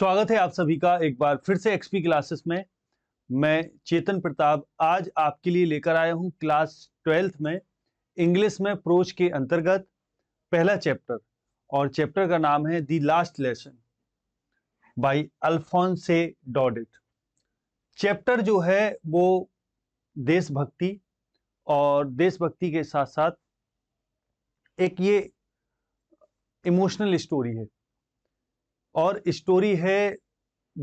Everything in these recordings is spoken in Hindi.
स्वागत है आप सभी का एक बार फिर से एक्सपी क्लासेस में मैं चेतन प्रताप आज आपके लिए लेकर आया हूं क्लास ट्वेल्थ में इंग्लिश में प्रोच के अंतर्गत पहला चैप्टर और चैप्टर का नाम है the last lesson by Alphonse Daudet chapter जो है वो देशभक्ति और देशभक्ति के साथ साथ एक ये इमोशनल स्टोरी है और स्टोरी है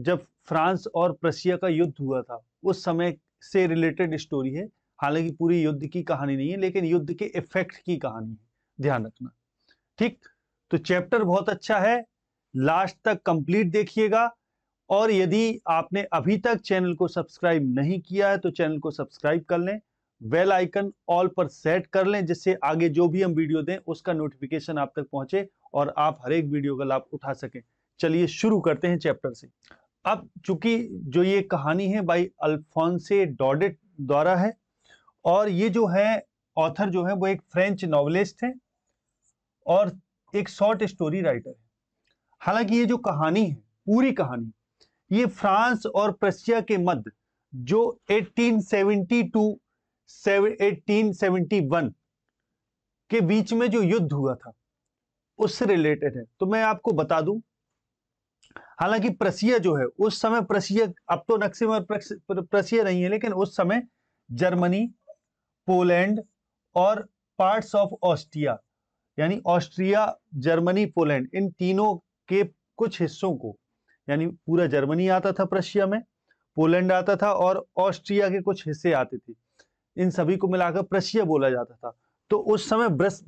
जब फ्रांस और प्रसिया का युद्ध हुआ था उस समय से रिलेटेड स्टोरी है हालांकि पूरी युद्ध की कहानी नहीं है लेकिन युद्ध के इफेक्ट की कहानी है ध्यान रखना ठीक तो चैप्टर बहुत अच्छा है लास्ट तक कंप्लीट देखिएगा और यदि आपने अभी तक चैनल को सब्सक्राइब नहीं किया है तो चैनल को सब्सक्राइब कर लें बेल आइकन ऑल पर सेट कर लें जिससे आगे जो भी हम वीडियो दें उसका नोटिफिकेशन आप तक पहुंचे और आप हर एक वीडियो का लाभ उठा सकें चलिए शुरू करते हैं चैप्टर से अब चूंकि जो ये कहानी है बाई अल्फोंसे डॉडेट द्वारा है और ये जो है ऑथर जो है वो एक फ्रेंच नॉवलिस्ट है और एक शॉर्ट स्टोरी राइटर है हालांकि ये जो कहानी है पूरी कहानी ये फ्रांस और प्रसिया के मध्य जो 1870 टू 1871 के बीच में जो युद्ध हुआ था उससे रिलेटेड है तो मैं आपको बता दूं हालांकि प्रसिया जो है उस समय प्रसिया अब तो नक्सिम और प्रसिया नहीं है लेकिन उस समय जर्मनी पोलैंड और पार्ट्स ऑफ ऑस्ट्रिया यानी ऑस्ट्रिया जर्मनी पोलैंड इन तीनों के कुछ हिस्सों को यानी पूरा जर्मनी आता था प्रशिया में पोलैंड आता था और ऑस्ट्रिया के कुछ हिस्से आते थे इन सभी को मिलाकर प्रशिया बोला जाता था तो उस समय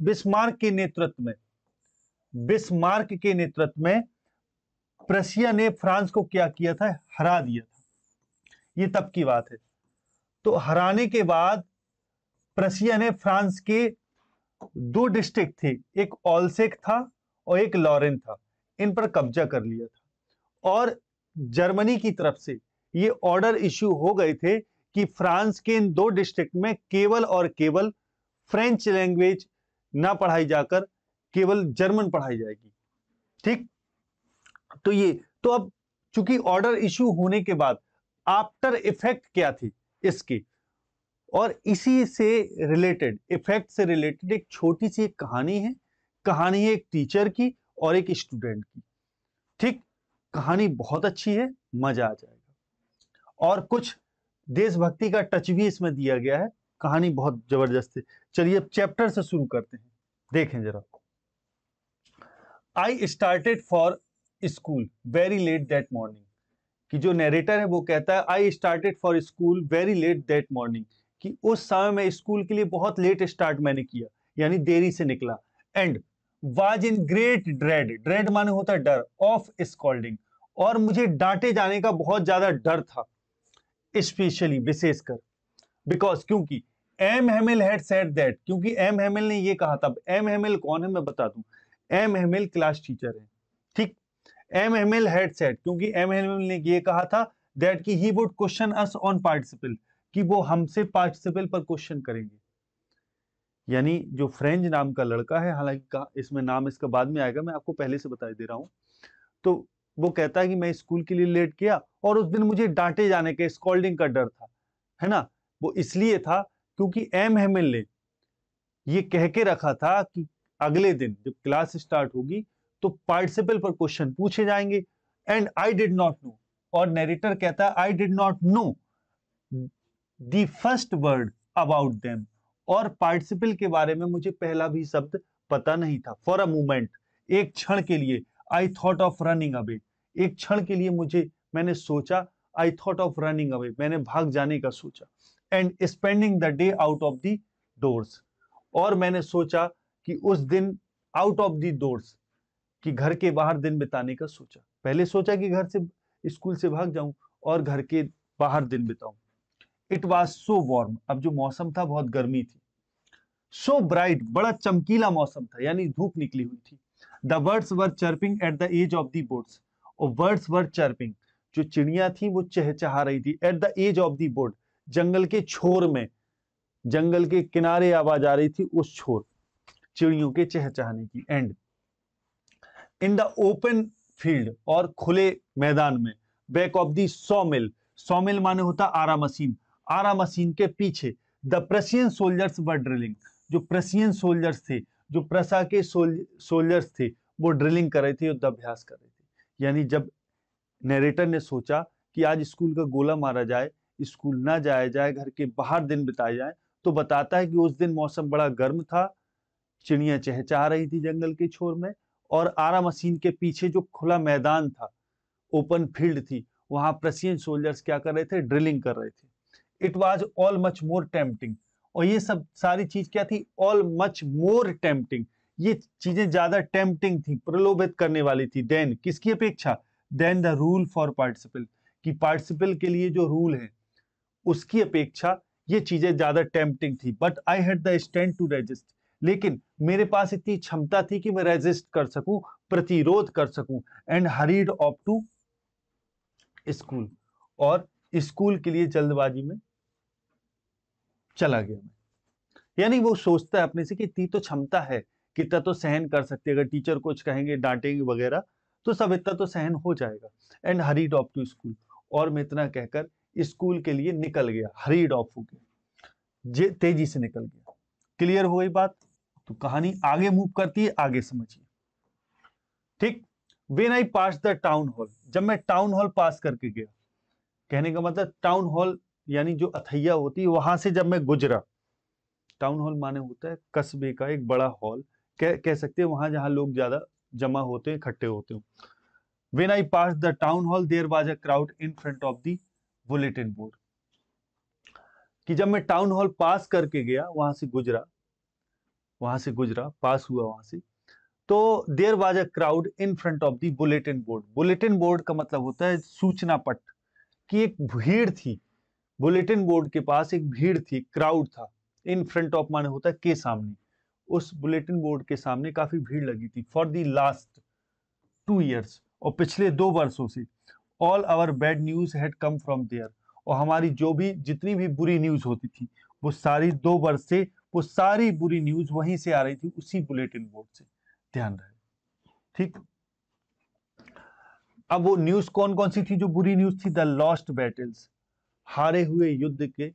बिस्मार्क के नेतृत्व में बिस्मार्क के नेतृत्व में प्रशिया ने फ्रांस को क्या किया था हरा दिया था ये तब की बात है तो हराने के बाद प्रसिया ने फ्रांस के दो डिस्ट्रिक्ट थे एक ऑलसेक था और एक लॉरेन था इन पर कब्जा कर लिया था और जर्मनी की तरफ से ये ऑर्डर इश्यू हो गए थे कि फ्रांस के इन दो डिस्ट्रिक्ट में केवल और केवल फ्रेंच लैंग्वेज ना पढ़ाई जाकर केवल जर्मन पढ़ाई जाएगी ठीक तो ये तो अब चूंकि ऑर्डर इश्यू होने के बाद आफ्टर इफेक्ट क्या थी इसकी और इसी से रिलेटेड इफेक्ट से रिलेटेड एक छोटी सी एक कहानी है कहानी है एक टीचर की और एक स्टूडेंट की ठीक कहानी बहुत अच्छी है मजा आ जाएगा और कुछ देशभक्ति का टच भी इसमें दिया गया है कहानी बहुत जबरदस्त है चलिए अब चैप्टर से शुरू करते हैं देखें जरा I started for school very late that morning कि जो नरेटर है वो कहता है I started for school very late that morning कि उस समय में स्कूल के लिए बहुत लेट स्टार्ट मैंने किया यानी देरी से निकला and was in great dread dread माने होता है डर ऑफ स्कॉल्डिंग और मुझे डांटे जाने का बहुत ज्यादा डर था स्पेशली विशेषकर बिकॉज क्योंकि M Hamel had said that क्योंकि एम हेमिल ने ये कहा था एम हेमिल कौन है मैं बता दूं एम हेमिल क्लास टीचर है एम एम एल हेडसेट क्योंकि एम एम एल ने ये कहा था दैट की he would question us on participle कि वो हमसे पार्टिसिपल पर क्वेश्चन करेंगे यानी जो फ्रेंच नाम का लड़का है हालांकि इसमें नाम इसका बाद में आएगा मैं आपको पहले से बता दे रहा हूं तो वो कहता है कि मैं स्कूल के लिए लेट किया और उस दिन मुझे डांटे जाने के स्कॉल्डिंग का डर था है ना वो इसलिए था क्योंकि एम हेमिल ने यह कह के रखा था कि अगले दिन जब क्लास स्टार्ट होगी तो पार्टिसिपल पर क्वेश्चन पूछे जाएंगे and I did not know और नरेटर कहता है I did not know the first word about them और पार्टिसिपल के बारे में मुझे पहला भी शब्द पता नहीं था फॉर अ मोमेंट एक क्षण के लिए I thought of running away एक क्षण के लिए मुझे मैंने सोचा I thought of running away मैंने भाग जाने का सोचा and spending the day out of the doors और मैंने सोचा कि उस दिन आउट ऑफ द डोर्स कि घर के बाहर दिन बिताने का सोचा पहले सोचा कि घर से स्कूल से भाग जाऊं और घर के बाहर दिन बिताऊं इट वॉज सो वार्म अब जो मौसम था बहुत गर्मी थी सो so ब्राइट बड़ा चमकीला मौसम था यानी धूप निकली हुई थी the birds were chirping at the edge of the woods और बर्ड्स वर चर्पिंग जो चिड़िया थी वो चहचहा रही थी at the edge of the बोर्ड जंगल के छोर में जंगल के किनारे आवाज आ रही थी उस छोर चिड़ियों के चहचहाने की and in the open field और खुले मैदान में बैक ऑफ दी सौ मिल सौ मिल माने होता आरा मशीन आरा मशीन के पीछे the Prussian soldiers were drilling जो प्रशियन सोल्जर्स थे जो प्रसा के सोल्जर्स थे वो ड्रिलिंग कर रहे थे युद्ध अभ्यास कर रहे थे यानी जब नरेटर ने सोचा कि आज स्कूल का गोला मारा जाए स्कूल ना जाया जाए घर के बाहर दिन बिताए जाए तो बताता है कि उस दिन मौसम बड़ा गर्म था चिड़िया चहचा रही थी जंगल के छोर में और आरा मशीन के पीछे जो खुला मैदान था ओपन फील्ड थी वहां प्रसियन सोल्जर्स क्या कर रहे थे ड्रिलिंग कर रहे थे it was all much more tempting और ये सब सारी चीज क्या थी ऑल मच मोर टेम्पटिंग ये चीजें ज्यादा टेम्पटिंग थी प्रलोभित करने वाली थी देन किसकी अपेक्षा than the rule for participle कि पार्टिसिपल के लिए जो रूल है उसकी अपेक्षा ये चीजें ज्यादा टेम्पटिंग थी but I had the stand to resist लेकिन मेरे पास इतनी क्षमता थी कि मैं रेजिस्ट कर सकूं प्रतिरोध कर सकूं and hurried off to school और स्कूल के लिए जल्दबाजी में चला गया मैं यानी वो सोचता है अपने से कि इतनी तो क्षमता है कि इतना तो सहन कर सकते अगर टीचर कुछ कहेंगे डांटेंगे वगैरह तो सब इतना तो सहन हो जाएगा and hurried off to school और मैं इतना कहकर स्कूल के लिए निकल गया हरीड ऑफ हो गया तेजी से निकल गया क्लियर हो गई बात तो कहानी आगे मूव करती है आगे समझिए ठीक when I passed the town hall जब मैं टाउन हॉल पास करके गया कहने का मतलब टाउन हॉल यानी जो अथैया होती है वहां से जब मैं गुजरा टाउन हॉल माने होता है कस्बे का एक बड़ा हॉल कह कह सकते हैं वहां जहां लोग ज्यादा जमा होते हैं इकट्ठे होते हो when I passed the town hall there was a crowd in front of the bulletin board कि जब मैं टाउन हॉल पास करके गया वहां से गुजरा वहां से गुजरा पास हुआ वहां से तो there was a crowd in front of the bulletin board bulletin board का मतलब होता है सूचना पट कि एक भीड़ थी बुलेटिन बोर्ड के पास एक भीड़ थी क्राउड था इन फ्रंट ऑफ माने होता है के सामने उस बुलेटिन बोर्ड के सामने काफी भीड़ लगी थी for the last two years और पिछले दो वर्षों से all our bad news had come from there और हमारी जो भी जितनी भी बुरी न्यूज होती थी वो सारी दो वर्ष से वो सारी बुरी न्यूज वहीं से आ रही थी उसी बुलेटिन बोर्ड से ध्यान रहे ठीक अब वो न्यूज कौन कौन सी थी जो बुरी न्यूज थी द लॉस्ट बैटल्स हारे हुए युद्ध के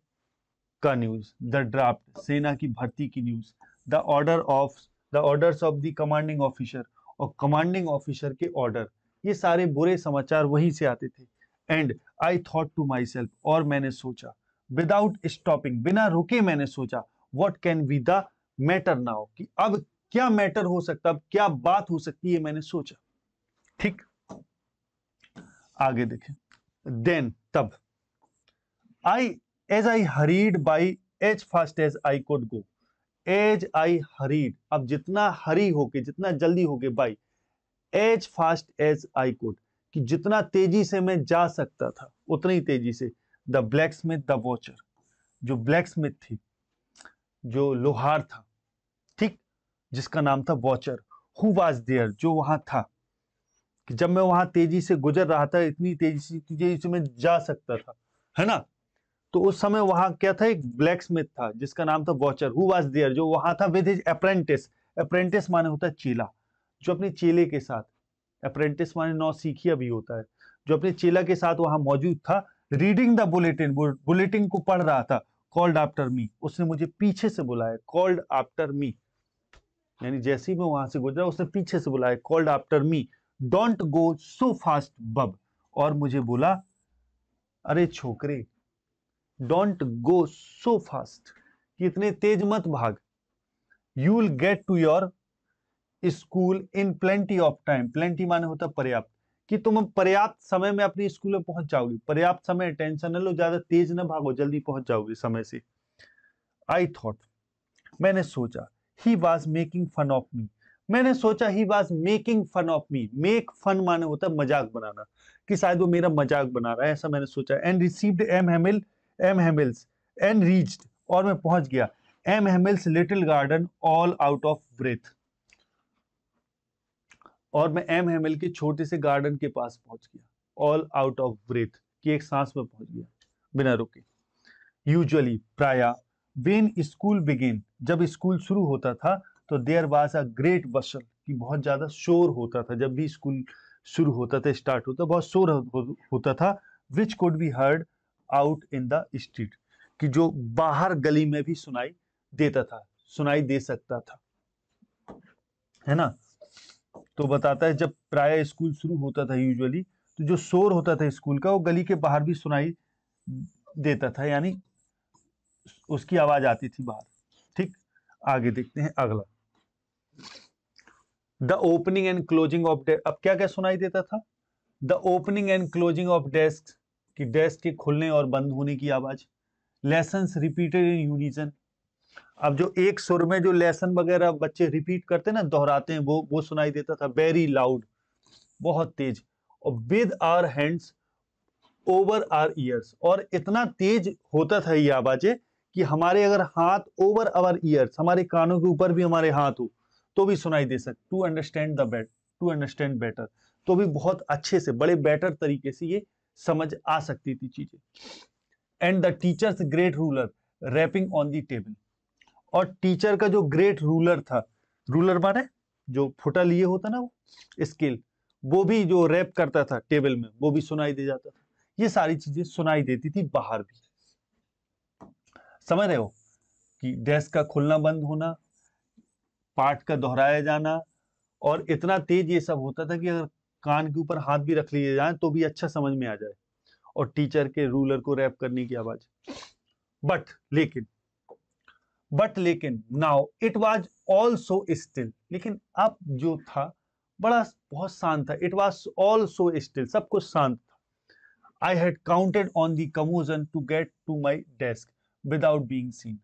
का न्यूज द ड्राफ्ट सेना की भर्ती की news the order of the order of the commanding officer और कमांडिंग ऑफिसर के ऑर्डर ये सारे बुरे समाचार वहीं से आते थे and I thought to my myself और मैंने सोचा विदाउट स्टॉपिंग बिना रुके मैंने सोचा what can be the matter now कि अब क्या मैटर हो सकता अब क्या बात हो सकती है मैंने सोचा ठीक आगे देखें देन तब I as I hurried by as fast as I could go as I hurried अब जितना हरी होके जितना जल्दी होके by as fast as I could कि जितना तेजी से मैं जा सकता था उतनी तेजी से the blacksmith the watcher जो ब्लैक स्मिथ थी जो लोहार था ठीक जिसका नाम था वॉचर हु वाज देयर जो वहां था कि जब मैं वहां तेजी से गुजर रहा था इतनी तेजी से तेजी से मैं जा सकता था है ना तो उस समय वहां क्या था एक ब्लैक स्मिथ था जिसका नाम था वॉचर हु वाज देयर जो वहां था विद हिज अप्रेंटिस अप्रेंटिस माने होता है चेला जो अपने चेले के साथ अप्रेंटिस माने नौ सीखिया भी होता है जो अपने चेला के साथ वहां मौजूद था रीडिंग द बुलेटिन बुलेटिन को पढ़ रहा था कॉल्ड आफ्टर मी उसने मुझे पीछे से बुलाया कॉल्ड आफ्टर मी यानी जैसे ही मैं वहां से गुजरा उसने पीछे से बुलाया called after me don't go so fast bub और मुझे बोला अरे छोकरे डोंट गो सो फास्ट कि इतने तेज मत भाग you will get to your school in plenty of time plenty माने होता पर्याप्त कि तुम पर्याप्त समय में अपने स्कूल में पहुंच जाओगे पर्याप्त समय टेंशन न लो ज्यादा तेज न भागो जल्दी पहुंच जाओगे समय से आई थॉट मैंने सोचा he was making fun of me मैंने सोचा he was making fun of me make fun माने होता है मजाक बनाना कि शायद वो मेरा मजाक बना रहा है ऐसा मैंने सोचा and received M Hamel M Hamel's and reached और मैं पहुंच गया M Hamel's little garden all out of breath और मैं एम एल के छोटे से गार्डन के पास पहुंच गया ऑल आउट ऑफ ब्रेथ की एक सांस में पहुंच गया बिना रुके यूजली प्राय वेन स्कूल बिगेन जब स्कूल शुरू होता था तो there was a great bustle कि बहुत ज़्यादा शोर होता था जब भी स्कूल शुरू होता था स्टार्ट होता बहुत शोर होता था which could be heard out in the street कि जो बाहर गली में भी सुनाई देता था सुनाई दे सकता था है ना तो बताता है जब प्राय स्कूल शुरू होता था यूजुअली तो जो शोर होता था स्कूल का वो गली के बाहर भी सुनाई देता था यानी उसकी आवाज आती थी बाहर ठीक आगे देखते हैं अगला the opening and closing of desk अब क्या क्या सुनाई देता था the opening and closing of desk की डेस्क के खुलने और बंद होने की आवाज लेसन रिपीटेड इन यूनिजन अब जो एक सुर में जो लेसन वगैरह बच्चे रिपीट करते ना दोहराते हैं वो वो सुनाई देता था वेरी लाउड बहुत तेज और with our hands over our ears और इतना तेज होता था ये आवाजें कि हमारे अगर हाथ ओवर आवर ईयर्स हमारे कानों के ऊपर भी हमारे हाथ हो तो भी सुनाई दे सकते to understand the bet to understand better तो भी बहुत अच्छे से बड़े बेटर तरीके से ये समझ आ सकती थी चीजें and the teacher's great ruler rapping on the table और टीचर का जो ग्रेट रूलर था रूलर माने जो फुटा लिए होता ना वो स्केल वो भी जो रैप करता था टेबल में वो भी सुनाई दे जाता था ये सारी चीजें सुनाई देती थी बाहर भी समझ रहे हो कि डेस्क का खुलना बंद होना पार्ट का दोहराया जाना और इतना तेज ये सब होता था कि अगर कान के ऊपर हाथ भी रख लिए जाए तो भी अच्छा समझ में आ जाए और टीचर के रूलर को रैप करने की आवाज बट लेकिन बट लेकिन now it was also still लेकिन अब जो था बड़ा बहुत शांत था इट वॉज ऑल्सो स्टिल सब कुछ शांत था I had counted on the commotion to get to my desk without being seen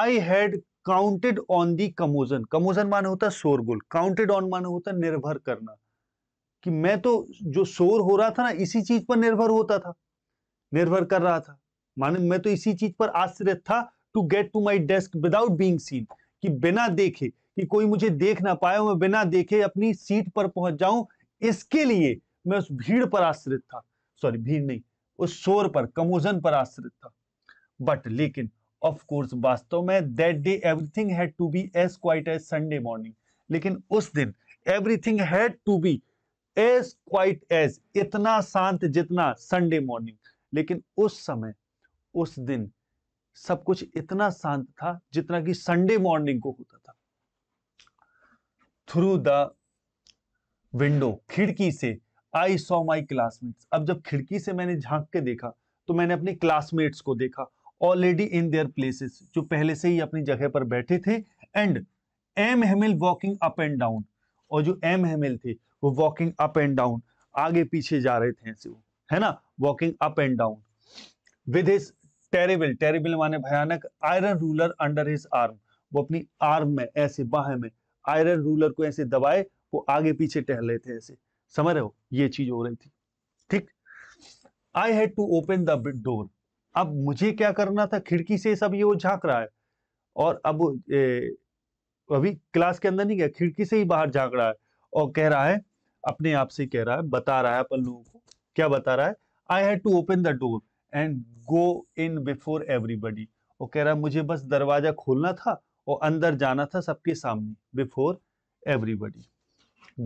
I had counted on the commotion commotion माने होता शोरगुल काउंटेड ऑन माने होता निर्भर करना कि मैं तो जो शोर हो रहा था ना इसी चीज पर निर्भर होता था निर्भर कर रहा था माने मैं तो इसी चीज पर आश्रित था to get to my desk without being seen कि बिना देखे कि कोई मुझे देख ना पाए मैं बिना देखे अपनी सीट पर पहुंच जाऊं इसके लिए मैं उस भीड़ पर आश्रित था सॉरी भीड़ नहीं उस शोर पर कमोजन पर आश्रित था बट लेकिन ऑफ कोर्स वास्तव में that day everything had to be as quiet as Sunday morning लेकिन उस दिन everything had to be as quiet as इतना शांत जितना संडे मॉर्निंग लेकिन उस समय उस दिन सब कुछ इतना शांत था जितना कि संडे मॉर्निंग को होता था थ्रू द विंडो खिड़की से आई सॉ माई क्लासमेट्स अब जब खिड़की से मैंने झांक के देखा तो मैंने अपने क्लासमेट्स को देखा ऑलरेडी इन देयर प्लेसेस जो पहले से ही अपनी जगह पर बैठे थे and M Hamel walking up and down और जो एम हेमिल थे वो वॉकिंग अप एंड डाउन आगे पीछे जा रहे थे ऐसे वो है ना walking up and down with his terrible terrible माने भयानक iron ruler under his arm वो अपनी आर्म में ऐसे बाह में आयरन रूलर को ऐसे दबाए वो आगे पीछे टहल रहे थे ऐसे समझ रहे हो ये चीज हो रही थी ठीक I had to open the door अब मुझे क्या करना था खिड़की से सब ये वो झांक रहा है और अब ए, अभी क्लास के अंदर नहीं गया खिड़की से ही बाहर झांक रहा है और कह रहा है अपने आप से कह रहा है बता रहा है अपन लोगों को क्या बता रहा है I had to open the door and go in before everybody वो कह रहा मुझे बस दरवाज़ा खोलना था और अंदर जाना था सबके सामने बिफोर एवरीबडी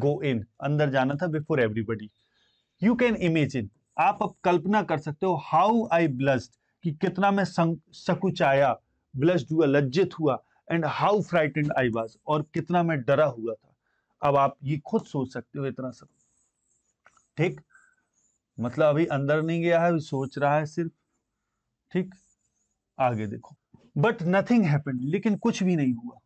गो इन अंदर जाना था before everybody you can imagine आप अब कल्पना कर सकते हो हाउ आई ब्लस्ड कि कितना मैं सकुचाया ब्लस्ड हुआ लज्जित हुआ and how frightened I was और कितना मैं डरा हुआ था अब आप ये खुद सोच सकते हो इतना सब ठीक मतलब अभी अंदर नहीं गया है अभी सोच रहा है सिर्फ ठीक आगे देखो बट नथिंग हैपेंड लेकिन कुछ भी नहीं हुआ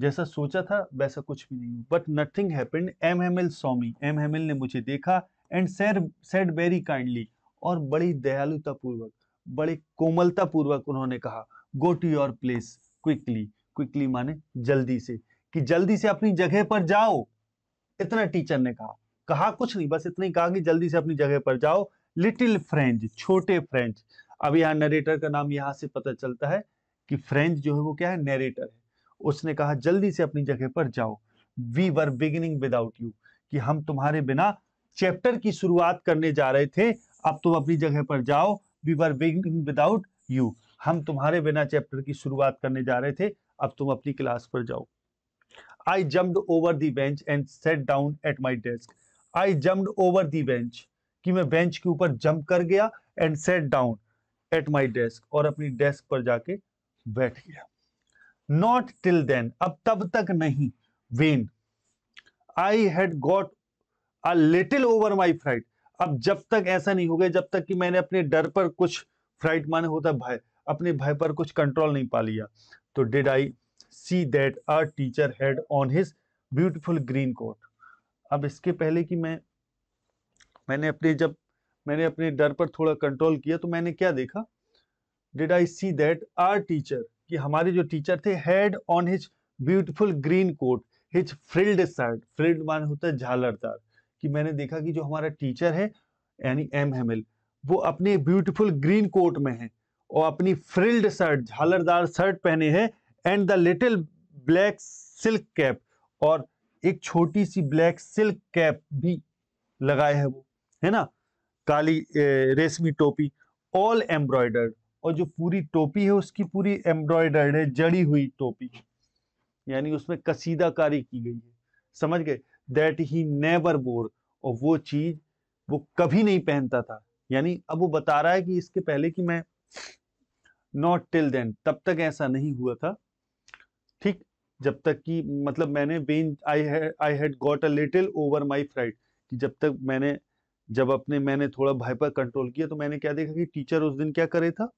जैसा सोचा था वैसा कुछ भी नहीं हुआ but nothing happened M L saw me M L ने मुझे देखा एंड सैर सेड वेरी काइंडली और बड़ी दयालुता पूर्वक बड़े कोमलता पूर्वक उन्होंने कहा go to your place quickly quickly माने जल्दी से कि जल्दी से अपनी जगह पर जाओ इतना टीचर ने कहा कहा कुछ नहीं बस इतनी कहा कि जल्दी से अपनी जगह पर जाओ लिटिल फ्रेंच छोटे फ्रेंच अब यहाँ नरेटर का नाम यहाँ से पता चलता है कि फ्रेंच जो है वो क्या है नरेटर है उसने कहा जल्दी से अपनी जगह पर जाओ we were beginning without you कि हम तुम्हारे बिना चैप्टर की शुरुआत करने जा रहे थे अब तुम अपनी जगह पर जाओ we were beginning without you हम तुम्हारे बिना चैप्टर की शुरुआत करने जा रहे थे अब तुम अपनी क्लास पर जाओ I jump over the bench and sat down at my desk I jump over the bench कि मैं बेंच के ऊपर जंप कर गया and sat down at my desk और अपनी डेस्क पर जाके बैठ गया नॉट टिल देन अब तब तक नहीं when I had got a little over my fright अब जब तक ऐसा नहीं हो गया जब तक कि मैंने अपने डर पर कुछ फ्राइट माने होता भय अपने भय पर कुछ कंट्रोल नहीं पा लिया तो did I see that a teacher had on his beautiful green coat अब इसके पहले कि मैं मैंने अपने जब मैंने अपने डर पर थोड़ा कंट्रोल किया तो मैंने क्या देखा did I see that our teacher कि हमारे जो टीचर थे had on his beautiful green coat his frilled shirt frilled मान होता है झालरदार कि मैंने देखा कि जो हमारा टीचर है यानी एम हेमिल वो अपने ब्यूटीफुल ग्रीन कोट में है और अपनी फ्रिल्ड शर्ट झालरदार शर्ट पहने हैं and the little black silk cap और एक छोटी सी ब्लैक सिल्क कैप भी लगाए है वो है ना काली रेशमी टोपी ऑल एम्ब्रॉयडर्ड और जो पूरी टोपी है उसकी पूरी एम्ब्रॉयडर्ड है जड़ी हुई टोपी यानी उसमें कसीदाकारी की गई है समझ गए दैट ही नेवर बोर और वो चीज वो कभी नहीं पहनता था यानी अब वो बता रहा है कि इसके पहले कि मैं नॉट टिल देन तब तक ऐसा नहीं हुआ था जब तक कि मतलब मैंने when I I had got a little over my fright कि जब तक मैंने जब अपने मैंने थोड़ा भाई पर कंट्रोल किया तो मैंने क्या देखा कि टीचर उस दिन क्या करे था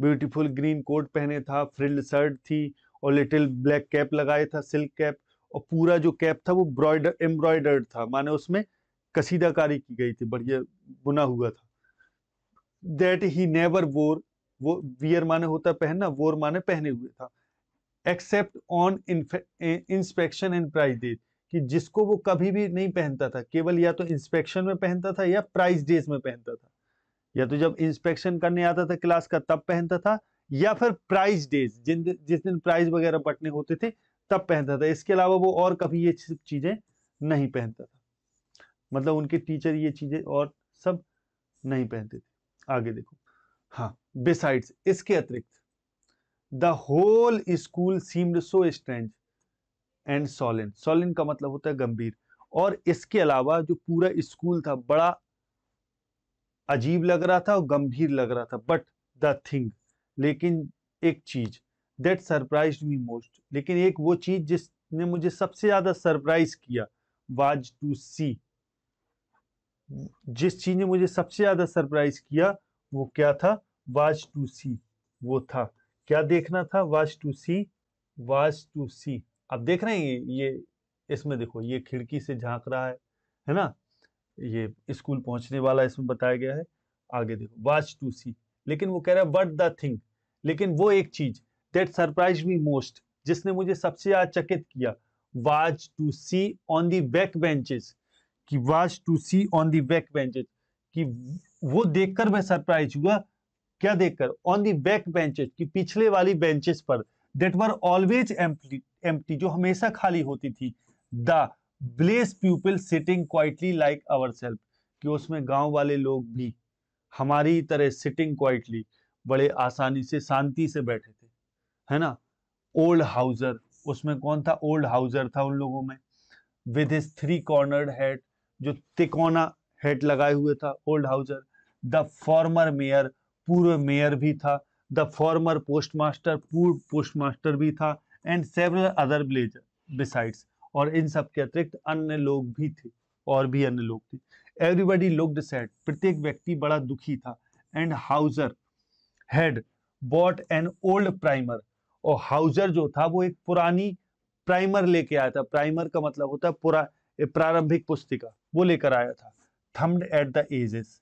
ब्यूटीफुल ग्रीन कोट पहने था फ्रिल्ड शर्ट थी और लिटिल ब्लैक कैप लगाए था सिल्क कैप और पूरा जो कैप था वो ब्रॉयडर एम्ब्रॉयडर्ड था माने उसमें कसीदाकारी की गई थी बढ़िया बुना हुआ था दैट ही नेवर वोर वो वियर माने होता पहनना वोर माने पहने हुए था except on inspection and prize days कि जिसको वो कभी भी नहीं पहनता था केवल या तो इंस्पेक्शन में पहनता था या प्राइस डेज में पहनता था या तो जब इंस्पेक्शन करने आता था क्लास का तब पहनता था या फिर प्राइस डेज जिन जिस दिन प्राइस वगैरह बटने होते थे तब पहनता था इसके अलावा वो और कभी ये सब चीज़ें नहीं पहनता था मतलब उनके टीचर ये चीज़ें और सब नहीं पहनते थे आगे देखो हाँ बिसाइड्स इसके अतिरिक्त the whole school seemed so strange and solemn solemn का मतलब होता है गंभीर और इसके अलावा जो पूरा स्कूल था बड़ा अजीब लग रहा था और गंभीर लग रहा था बट द थिंग लेकिन एक चीज दैट सरप्राइज मी मोस्ट लेकिन एक वो चीज जिसने मुझे सबसे ज्यादा सरप्राइज किया वाज टू सी जिस चीज ने मुझे सबसे ज्यादा सरप्राइज किया वो क्या था वाज टू सी वो था क्या देखना था was to see was to see आप देख रहे हैं ये ये इसमें देखो ये खिड़की से झांक रहा है है ना ये स्कूल पहुंचने वाला इसमें बताया गया है आगे देखो वाच टू सी लेकिन वो कह रहा है वट द थिंग लेकिन वो एक चीज दैट सरप्राइज मी मोस्ट जिसने मुझे सबसे आचकित किया was to see on the back benches कि was to see on the back benches कि वो देखकर मैं सरप्राइज हुआ क्या देखकर ऑन दी बैक बेंचेस की पिछले वाली बेंचेस पर देट वर ऑलवेज एम्प्टी जो हमेशा खाली होती थी the village people sitting quietly like our self कि उसमें गांव वाले लोग भी हमारी तरह सिटिंग क्वाइटली बड़े आसानी से शांति से बैठे थे है ना ओल्ड हाउजर उसमें कौन था ओल्ड हाउजर था उन लोगों में with his three cornered hat जो तिकोना हेड लगाए हुए था old Hauser the former mayor पूर्व मेयर भी था द फॉर्मर पोस्ट मास्टर पूर्व पोस्ट मास्टर भी था and several other villager besides और इन सब के अतिरिक्त अन्य लोग भी थे और भी अन्य लोग थे एवरीबडी लुक्ड सैड प्रत्येक व्यक्ति बड़ा दुखी था and Hauser had bought an old primer और हाउजर जो था वो एक पुरानी प्राइमर लेके आया था प्राइमर का मतलब होता है पुरा प्रारंभिक पुस्तिका वो लेकर आया था थम्ड एट द एजेस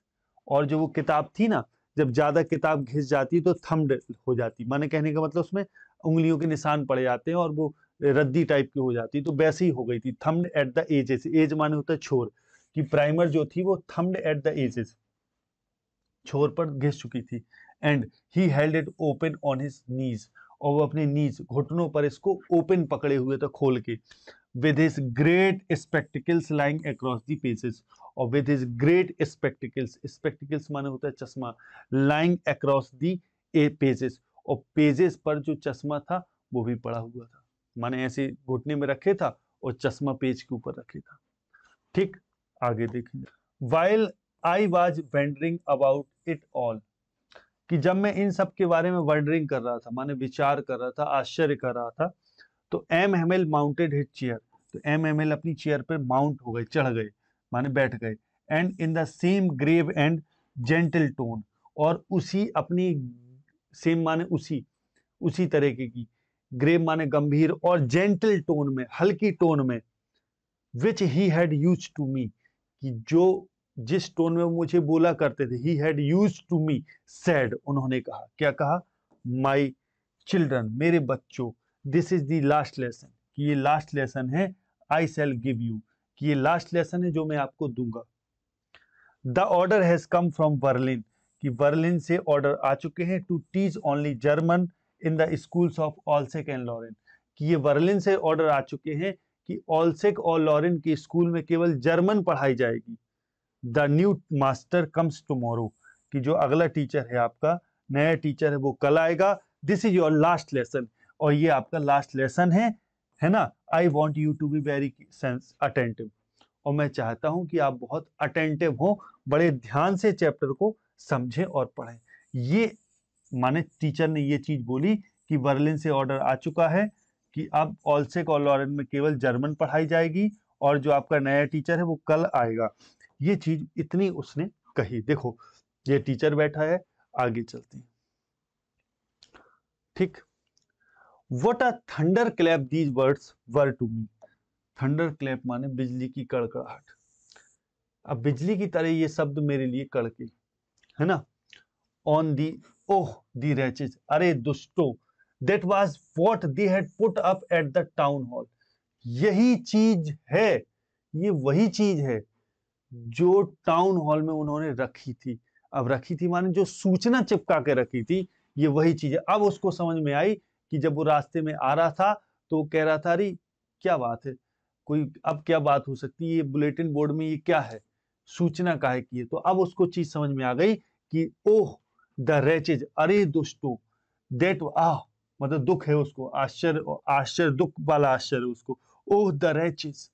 और जो वो किताब थी ना जब ज़्यादा किताब घिस जाती है तो थम्ड हो जाती माने कहने का मतलब उसमें उंगलियों के निशान पड़ जाते हैं और वो रद्दी टाइप की हो जाती तो वैसे ही हो गई थी thumbed at the edges edge माने होता है छोर कि प्राइमर जो थी वो थम्ड एट द एजेस छोर पर घिस चुकी थी and he held it open on his knees और वो अपने नीज घुटनों पर इसको ओपन पकड़े हुए था खोल के with his great spectacles lying across the paces और with his great spectacles spectacles माने होता है चश्मा lying across the पेजेस और पेजेस पर जो चश्मा था वो भी पड़ा हुआ था माने ऐसे घुटने में रखे था और चश्मा पेज के ऊपर रखे था ठीक आगे देखिए while I was wondering about it all कि जब मैं इन सब के बारे में वंडरिंग कर रहा था माने विचार कर रहा था आश्चर्य कर रहा था तो M M L mounted his chair तो एम एम एल अपनी चेयर पर माउंट हो गए चढ़ गए माने बैठ गए and in the same grave and gentle tone और उसी अपनी सेम माने उसी उसी तरीके की ग्रेव माने गंभीर और जेंटल टोन में हल्की टोन में which he had used to me कि जो जिस टोन में मुझे बोला करते थे he had used to me said उन्होंने कहा क्या कहा माई चिल्ड्रन मेरे बच्चों this is the last lesson कि ये लास्ट लेसन है आई सेल गिव यू कि ये लास्ट लेसन है जो मैं आपको दूंगा the order has come from Berlin कि बर्लिन से ऑर्डर आ चुके हैं to teach only German in the schools of Alsace and Lorraine कि ये बर्लिन से ऑर्डर आ चुके हैं कि ऑलसेक और लॉरेन के स्कूल में केवल जर्मन पढ़ाई जाएगी the new master comes tomorrow कि जो अगला टीचर है आपका नया टीचर है वो कल आएगा this is your last lesson और ये आपका लास्ट लेसन है है ना I want you to be very sense attentive और मैं चाहता हूं कि आप बहुत अटेंटिव हो बड़े ध्यान से चैप्टर को समझें और पढ़ें ये माने टीचर ने ये चीज़ बोली कि बर्लिन से ऑर्डर आ चुका है कि अब ऑल्सेक और लॉरेंट में केवल जर्मन पढ़ाई जाएगी और जो आपका नया टीचर है वो कल आएगा ये चीज़ इतनी उसने कही देखो ये टीचर बैठा है आगे चलते हैं ठीक what a thunder clap these words were to me thunder clap माने बिजली की कड़कड़ाहट अब बिजली की तरह ये शब्द मेरे लिए कड़के है ना on the oh the wretches अरे दुष्टो that was what they had put up at the town hall यही चीज है ये वही चीज है जो टाउन हॉल में उन्होंने रखी थी अब रखी थी माने जो सूचना चिपका के रखी थी ये वही चीज है अब उसको समझ में आई कि जब वो रास्ते में आ रहा था तो कह रहा था अरे क्या बात है कोई अब क्या बात हो सकती है ये बुलेटिन बोर्ड में ये क्या है सूचना का है कि तो अब उसको चीज समझ में आ गई कि ओह द रेचेज अरे दुष्टो देट आह मतलब दुख है उसको आश्चर्य आश्चर्य दुख वाला आश्चर्य उसको oh the wretches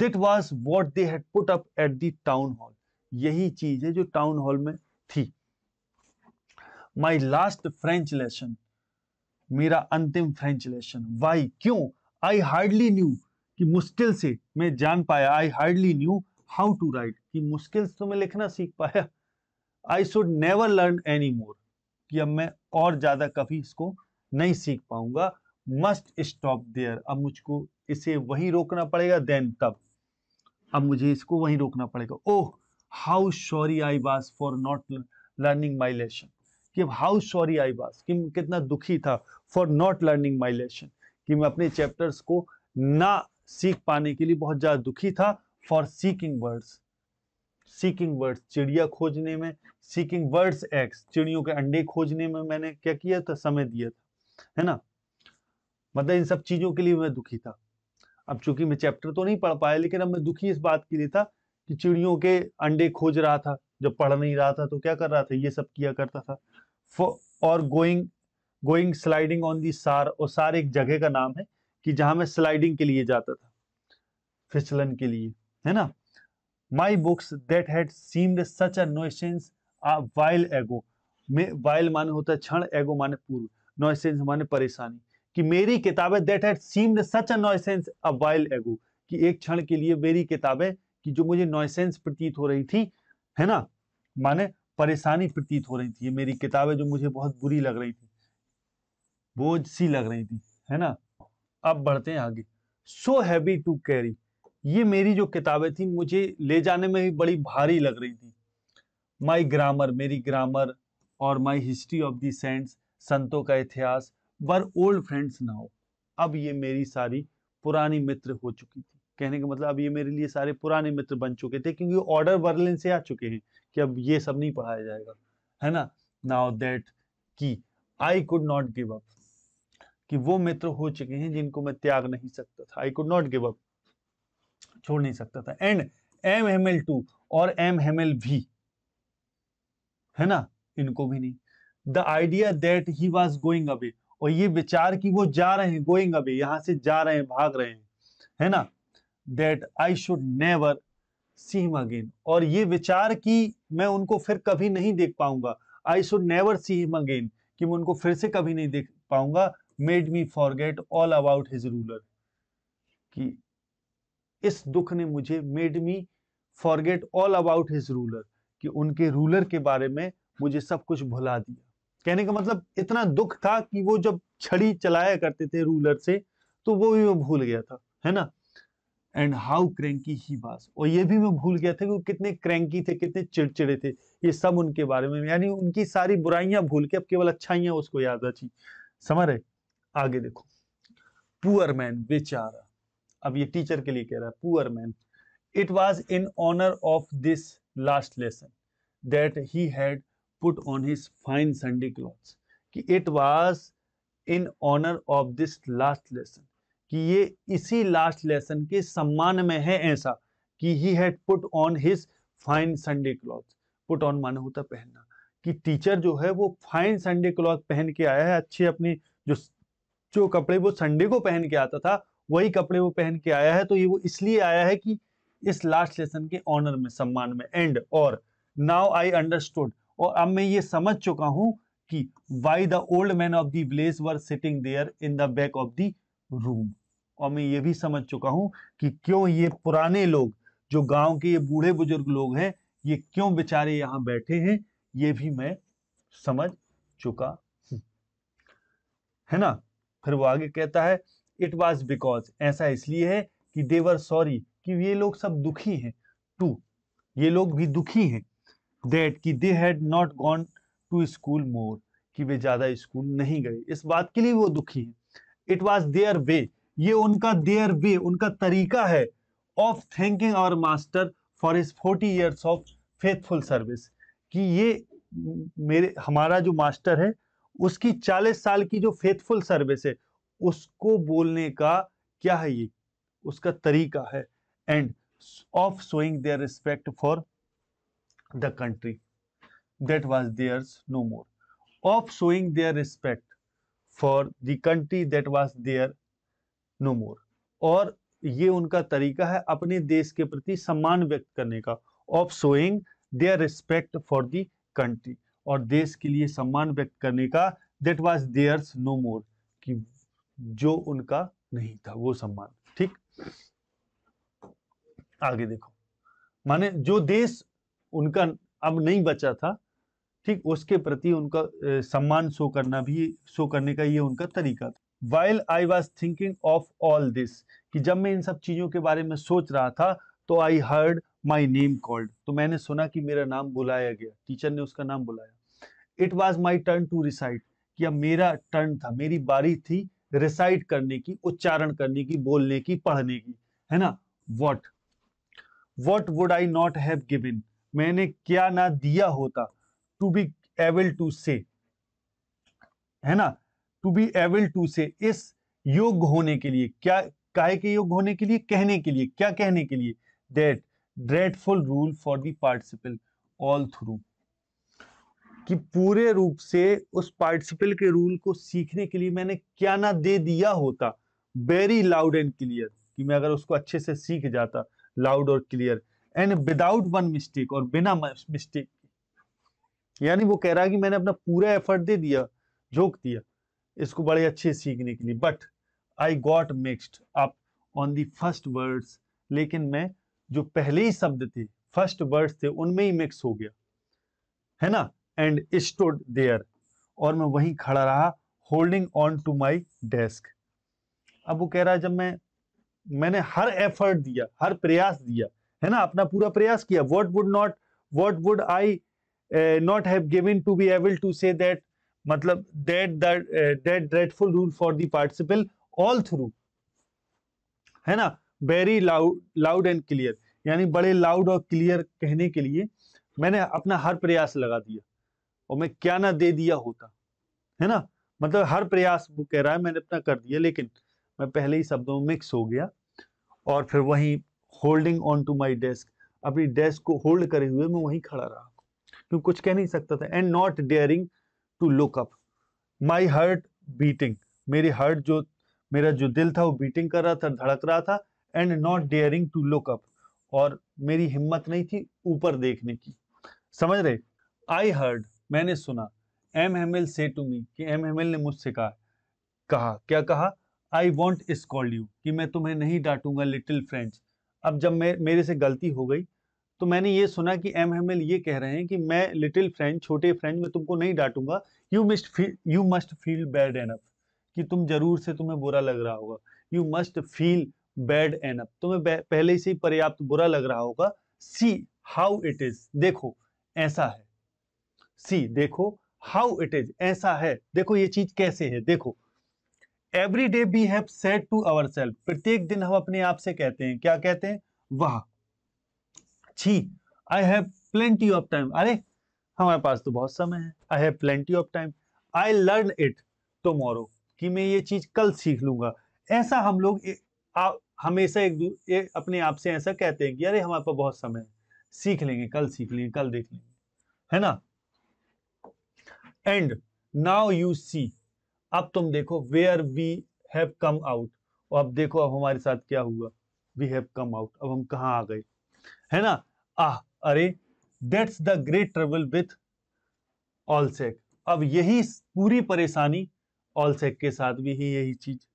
that was what they had put up at the town hall यही चीज है जो टाउन हॉल में थी माई लास्ट फ्रेंच लेसन मेरा अंतिम फ्रेंच लेसन वाई क्यों आई हार्डली न्यू कि मुश्किल से मैं जान पाया I hardly knew how to write कि मुश्किल से तो मैं लिखना सीख पाया I should never learn any more कि अब मैं और ज़्यादा कभी इसको नहीं सीख पाऊंगा मस्ट स्टॉप देयर अब मुझको इसे वहीं रोकना पड़ेगा देन तब अब मुझे इसको वहीं रोकना पड़ेगा oh how sorry I was for not learning my lesson कि हाउ सॉरी आई वाज कि कितना दुखी था for not learning my lesson कि मैं अपने चैप्टर्स को ना सीख पाने के लिए बहुत ज़्यादा दुखी था for seeking words seeking words चिड़िया खोजने में सीकिंग वर्ड्स एक्स चिड़ियों के अंडे खोजने में मैंने क्या किया था समय दिया था है ना मतलब इन सब चीज़ों के लिए मैं दुखी था अब चूंकि मैं चैप्टर तो नहीं पढ़ पाया लेकिन अब मैं दुखी इस बात के लिए था कि चिड़ियों के अंडे खोज रहा था जब पढ़ नहीं रहा था तो क्या कर रहा था ये सब किया करता था और going going sliding on the Saar और सार एक जगह का नाम है कि जहां मैं स्लाइडिंग के लिए जाता था फिसलन के लिए है ना my books that had seemed such nonsense while ago में वाइल माने होता है क्षण एगो माने पूर्व नोएसेंस माने परेशानी कि मेरी किताबें that had seemed such nonsense a while ago कि एक क्षण के लिए मेरी किताबें कि जो मुझे नोएसेंस प्रतीत हो रही थी है ना माने परेशानी प्रतीत हो रही थी मेरी किताबें जो मुझे बहुत बुरी लग रही थी बोझ सी लग रही थी है ना अब बढ़ते हैं आगे सो हैवी टू कैरी ये मेरी जो किताबें थी मुझे ले जाने में भी बड़ी भारी लग रही थी माई ग्रामर मेरी ग्रामर और my history of the saints संतों का इतिहास वर ओल्ड फ्रेंड्स ना हो अब ये मेरी सारी पुरानी मित्र हो चुकी थी कहने का मतलब अब ये मेरे लिए सारे पुराने मित्र बन चुके थे क्योंकि ऑर्डर बर्लिन से आ चुके हैं कि अब ये सब नहीं पढ़ाया जाएगा है ना नाउ दैट की I could not give up कि वो मित्र हो चुके हैं जिनको मैं त्याग नहीं सकता था I could not give up छोड़ नहीं सकता था and M M L too और एम एम एल भी है ना इनको भी नहीं the idea that he was going away और ये विचार कि वो जा रहे हैं गोइंग अवे यहां से जा रहे हैं भाग रहे हैं है ना that I should never see him again और ये विचार कि मैं उनको फिर कभी नहीं देख पाऊंगा I should never see him again कि मैं उनको फिर से कभी नहीं देख पाऊंगा made me forget all about his ruler कि इस दुख ने मुझे made me forget all about his ruler कि उनके रूलर के बारे में मुझे सब कुछ भुला दिया कहने का मतलब इतना दुख था कि वो जब छड़ी चलाया करते थे रूलर से तो वो भी मैं भूल गया था है ना एंड हाउ क्रैंकी ही वास और ये भी मैं भूल गया था कि वो कितने क्रैंकी थे कितने चिड़चिड़े थे ये सब उनके बारे में यानी उनकी सारी बुराइयां भूल के अब केवल अच्छाइयां उसको याद रखी समझ रहे आगे देखो पुअर मैन बेचारा अब ये टीचर के लिए कह रहा है poor man it was in honour of this last lesson that he had put on his fine Sunday clothes कि it was in honour of this last lesson कि ये इसी लास्ट लेसन के सम्मान में है ऐसा कि he had put on his fine Sunday cloth put on माने होता पहनना कि टीचर जो है वो फाइन संडे क्लॉथ पहन के आया है अच्छे अपने जो जो कपड़े वो संडे को पहन के आता था वही कपड़े वो पहन के आया है तो ये वो इसलिए आया है कि इस लास्ट लेसन के ऑनर में सम्मान में एंड और नाउ आई अंडरस्टूड और अब मैं ये समझ चुका हूं कि why the old man of the village were sitting there in the back of the room और मैं ये भी समझ चुका हूं कि क्यों ये पुराने लोग जो गांव के ये बूढ़े बुजुर्ग लोग हैं ये क्यों बेचारे यहाँ बैठे हैं ये भी मैं समझ चुका है ना फिर वो आगे कहता है इट वॉज बिकॉज ऐसा इसलिए है कि देवर सॉरी कि ये लोग सब दुखी हैं टू ये लोग भी दुखी हैं दैट कि they had not gone to school more कि वे ज़्यादा स्कूल नहीं गए इस बात के लिए वो दुखी हैं इट वॉज देयर वे ये उनका देयर वे उनका तरीका है of thanking our master for is forty years of faithful service कि ये मेरे हमारा जो मास्टर है उसकी चालीस साल की जो फेथफुल सर्विस है उसको बोलने का क्या है ये उसका तरीका है and of showing their respect for the country that was theirs no more of showing their respect for the country that was their no more और ये उनका तरीका है अपने देश के प्रति सम्मान व्यक्त करने का of showing their respect for the country और देश के लिए सम्मान व्यक्त करने का that was theirs no more कि जो उनका नहीं था वो सम्मान ठीक आगे देखो माने जो देश उनका अब नहीं बचा था ठीक उसके प्रति उनका सम्मान शो करना भी शो करने का ये उनका तरीका था while I was thinking of all this कि जब मैं इन सब चीज़ों के बारे में सोच रहा था तो I heard my name called तो मैंने सुना कि मेरा नाम बुलाया गया टीचर ने उसका नाम बुलाया it was my turn to recite कि अब मेरा टर्न था मेरी बारी थी रिसाइड करने की उच्चारण करने की बोलने की पढ़ने की है ना what what would I not have मैंने क्या ना दिया होता टू बी एबल टू से है ना टू बी एबल टू से इस योग्य होने के लिए क्या काय के योग्य होने के लिए कहने के लिए क्या कहने के लिए that dreadful rule for the participle all through कि पूरे रूप से उस पार्टिसिपल के रूल को सीखने के लिए मैंने क्या ना दे दिया होता वेरी लाउड एंड क्लियर कि मैं अगर उसको अच्छे से सीख जाता लाउड और clear and without one mistake और बिना मिस्टेक यानी वो कह रहा है कि मैंने अपना पूरा एफर्ट दे दिया झोंक दिया इसको बड़े अच्छे सीखने के लिए but I got mixed up on the first words लेकिन मैं जो पहले ही शब्द थे फर्स्ट वर्ड्स थे उनमें ही मिक्स हो गया है ना एंड स्टोड देयर और मैं वहीं खड़ा रहा holding on to my desk अब वो कह रहा है जब मैं मैंने हर एफर्ट दिया हर प्रयास दिया है ना अपना पूरा प्रयास किया what would not what would I Uh, not have given to be able to say that मतलब that that uh, that dreadful rule for the participle all through है ना very loud loud and clear यानी बड़े loud और clear कहने के लिए मैंने अपना हर प्रयास लगा दिया और मैं क्या ना दे दिया होता है ना मतलब हर प्रयास वो कह रहा है मैंने अपना कर दिया लेकिन मैं पहले ही शब्दों में मिक्स हो गया और फिर वही holding on to my desk अपनी डेस्क को होल्ड करे हुए मैं वही खड़ा रहा जो कुछ कह नहीं सकता था and not daring to look up my heart beating मेरी हर्ट जो मेरा जो दिल था वो बीटिंग कर रहा था धड़क रहा था and not daring to look up और मेरी हिम्मत नहीं थी ऊपर देखने की समझ रहे आई हर्ड मैंने सुना M L said to me कि एम एल ने मुझसे कहा कहा क्या कहा I won't scold you कि मैं तुम्हें नहीं डांटूंगा लिटिल फ्रेंड्स अब जब मैं मेरे से गलती हो गई तो मैंने ये सुना कि एम हेमल ये कह रहे हैं कि मैं लिटिल फ्रेंड छोटे फ्रेंड में तुमको नहीं डांटूंगा you must feel you must feel bad enough कि तुम जरूर से तुम्हें बुरा लग रहा होगा you must feel bad enough तुम्हें पहले से ही पर्याप्त बुरा लग रहा होगा सी हाउ इट इज देखो ऐसा है सी देखो हाउ इट इज ऐसा है देखो ये चीज कैसे है देखो every day we have said to our self प्रत्येक दिन हम अपने आप से कहते हैं क्या कहते हैं वाह अच्छी I have plenty of time अरे हमारे पास तो बहुत समय है I have plenty of time I learn it tomorrow कि मैं ये चीज कल सीख लूंगा ऐसा हम लोग हमेशा एक ए, अपने आप से ऐसा कहते हैं कि अरे हमारे पास बहुत समय है सीख लेंगे कल सीख लेंगे कल देख लेंगे है ना एंड नाउ यू सी अब तुम देखो where we have come out और अब देखो अब हमारे साथ क्या हुआ वी हैव कम आउट अब हम कहाँ आ गए है ना आह अरे that's the great trouble with Alsace अब यही पूरी परेशानी ऑलसेक के साथ भी है यही चीज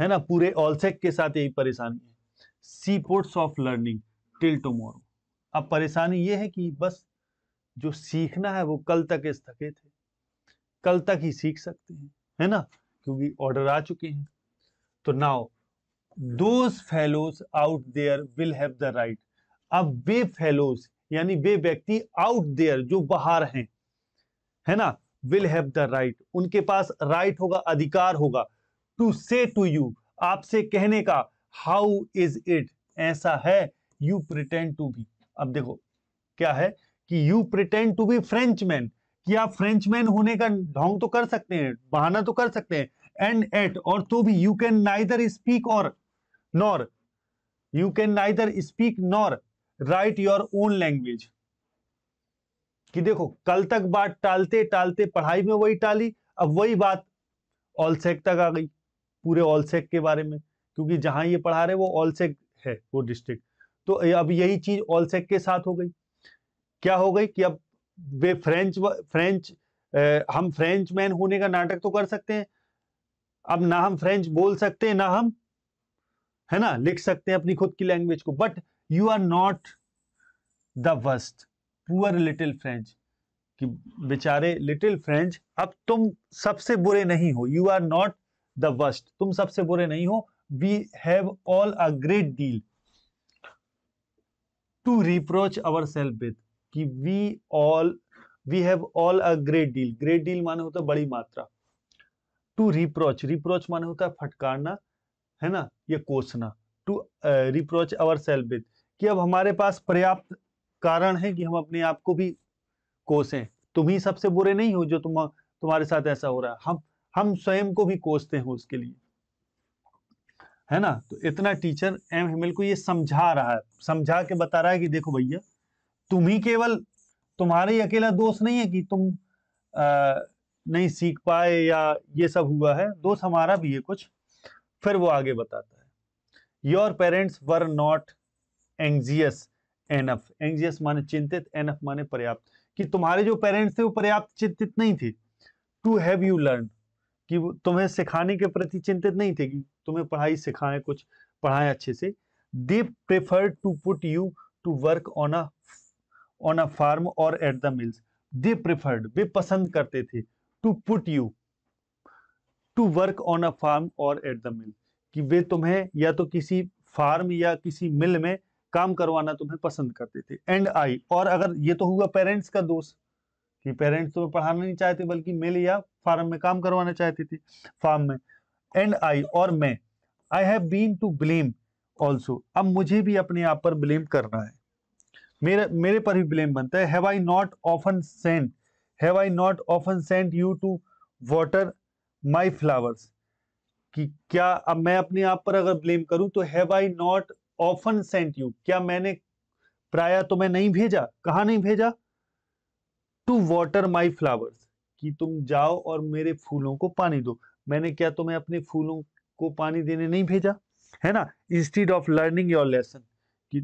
है ना पूरे ऑलसेक के साथ यही परेशानी है she puts off learning till tomorrow अब परेशानी ये है कि बस जो सीखना है वो कल तक स्थगित है कल तक ही सीख सकते हैं है ना क्योंकि ऑर्डर आ चुके हैं तो now those fellows out there will have the right अब वे फेलोज यानी बे व्यक्ति आउट देयर जो बाहर हैं है ना विल हैव द राइट उनके पास राइट right होगा अधिकार होगा टू से टू यू आपसे कहने का हाउ इज इट ऐसा है यू प्रिटेंड टू बी अब देखो क्या है कि you pretend to be French man कि आप फ्रेंच मैन होने का ढोंग तो कर सकते हैं बहाना तो कर सकते हैं एंड एट और तो भी यू कैन नाइदर स्पीक और nor you can neither speak nor write your own language कि देखो कल तक बात टालते टालते पढ़ाई में वही टाली अब वही बात ऑलसेक तक आ गई पूरे ऑलसेक के बारे में क्योंकि जहां ये पढ़ा रहे वो ऑलसेक है वो डिस्ट्रिक्ट तो अब यही चीज ऑलसेक के साथ हो गई क्या हो गई कि अब वे फ्रेंच फ्रेंच हम फ्रेंच मैन होने का नाटक तो कर सकते हैं अब ना हम फ्रेंच बोल सकते हैं ना हम है ना लिख सकते हैं अपनी खुद की लैंग्वेज को but you are not the worst poor little French कि बेचारे लिटिल फ्रेंच अब तुम सबसे बुरे नहीं हो you are not the worst तुम सबसे बुरे नहीं हो we have all a great deal to reproach our self with कि we all we have all a great deal great deal माने होता है बड़ी मात्रा टू रिप्रोच रिप्रोच माने होता है फटकारना है ना ये कोसना to reproach our self with कि अब हमारे पास पर्याप्त कारण है कि हम अपने आप को भी कोसें तुम ही सबसे बुरे नहीं हो जो तुम तुम्हारे साथ ऐसा हो रहा है हम हम स्वयं को भी कोसते हैं उसके लिए है ना तो इतना टीचर एम हिमिल को ये समझा रहा है समझा के बता रहा है कि देखो भैया तुम ही केवल तुम्हारे अकेला दोष नहीं है कि तुम आ, नहीं सीख पाए या ये सब हुआ है दोष हमारा भी है कुछ फिर वो आगे बताता है your parents were not anxious enough anxious माने चिंतित एनफ माने पर्याप्त कि तुम्हारे जो पेरेंट्स थे वो पर्याप्त चिंतित नहीं थे टू हैव यू लर्न कि तुम्हें सिखाने के प्रति चिंतित नहीं थे कि तुम्हें पढ़ाई सिखाएं कुछ पढ़ाएं अच्छे से they prefer to put you to work on a on a farm और at the mills they preferred वे पसंद करते थे to put you to work on a farm और एट द मिल कि वे तुम्हें या तो किसी फार्म या किसी मिल में काम करवाना तुम्हें पसंद करते थे एंड आई और अगर ये तो हुआ पेरेंट्स का दोष कि पेरेंट्स तुम्हें पढ़ाना नहीं चाहते बल्कि मेल या फार्म में काम करवाना चाहती थी फार्म में एंड आई और मैं I have been to blame also अब मुझे भी अपने आप पर ब्लेम करना है मेरे मेरे पर भी ब्लेम बनता है have I not often sent have I not often sent you to water my flowers कि क्या अब मैं अपने आप पर अगर ब्लेम करूं तो have I not often sent you क्या मैंने प्राय तुम्हें तो नहीं भेजा कहा नहीं भेजा टू वॉटर माई फ्लावर्स कि तुम जाओ और मेरे फूलों को पानी दो मैंने क्या तुम्हें अपने फूलों को पानी देने नहीं भेजा है ना instead of learning your lesson कि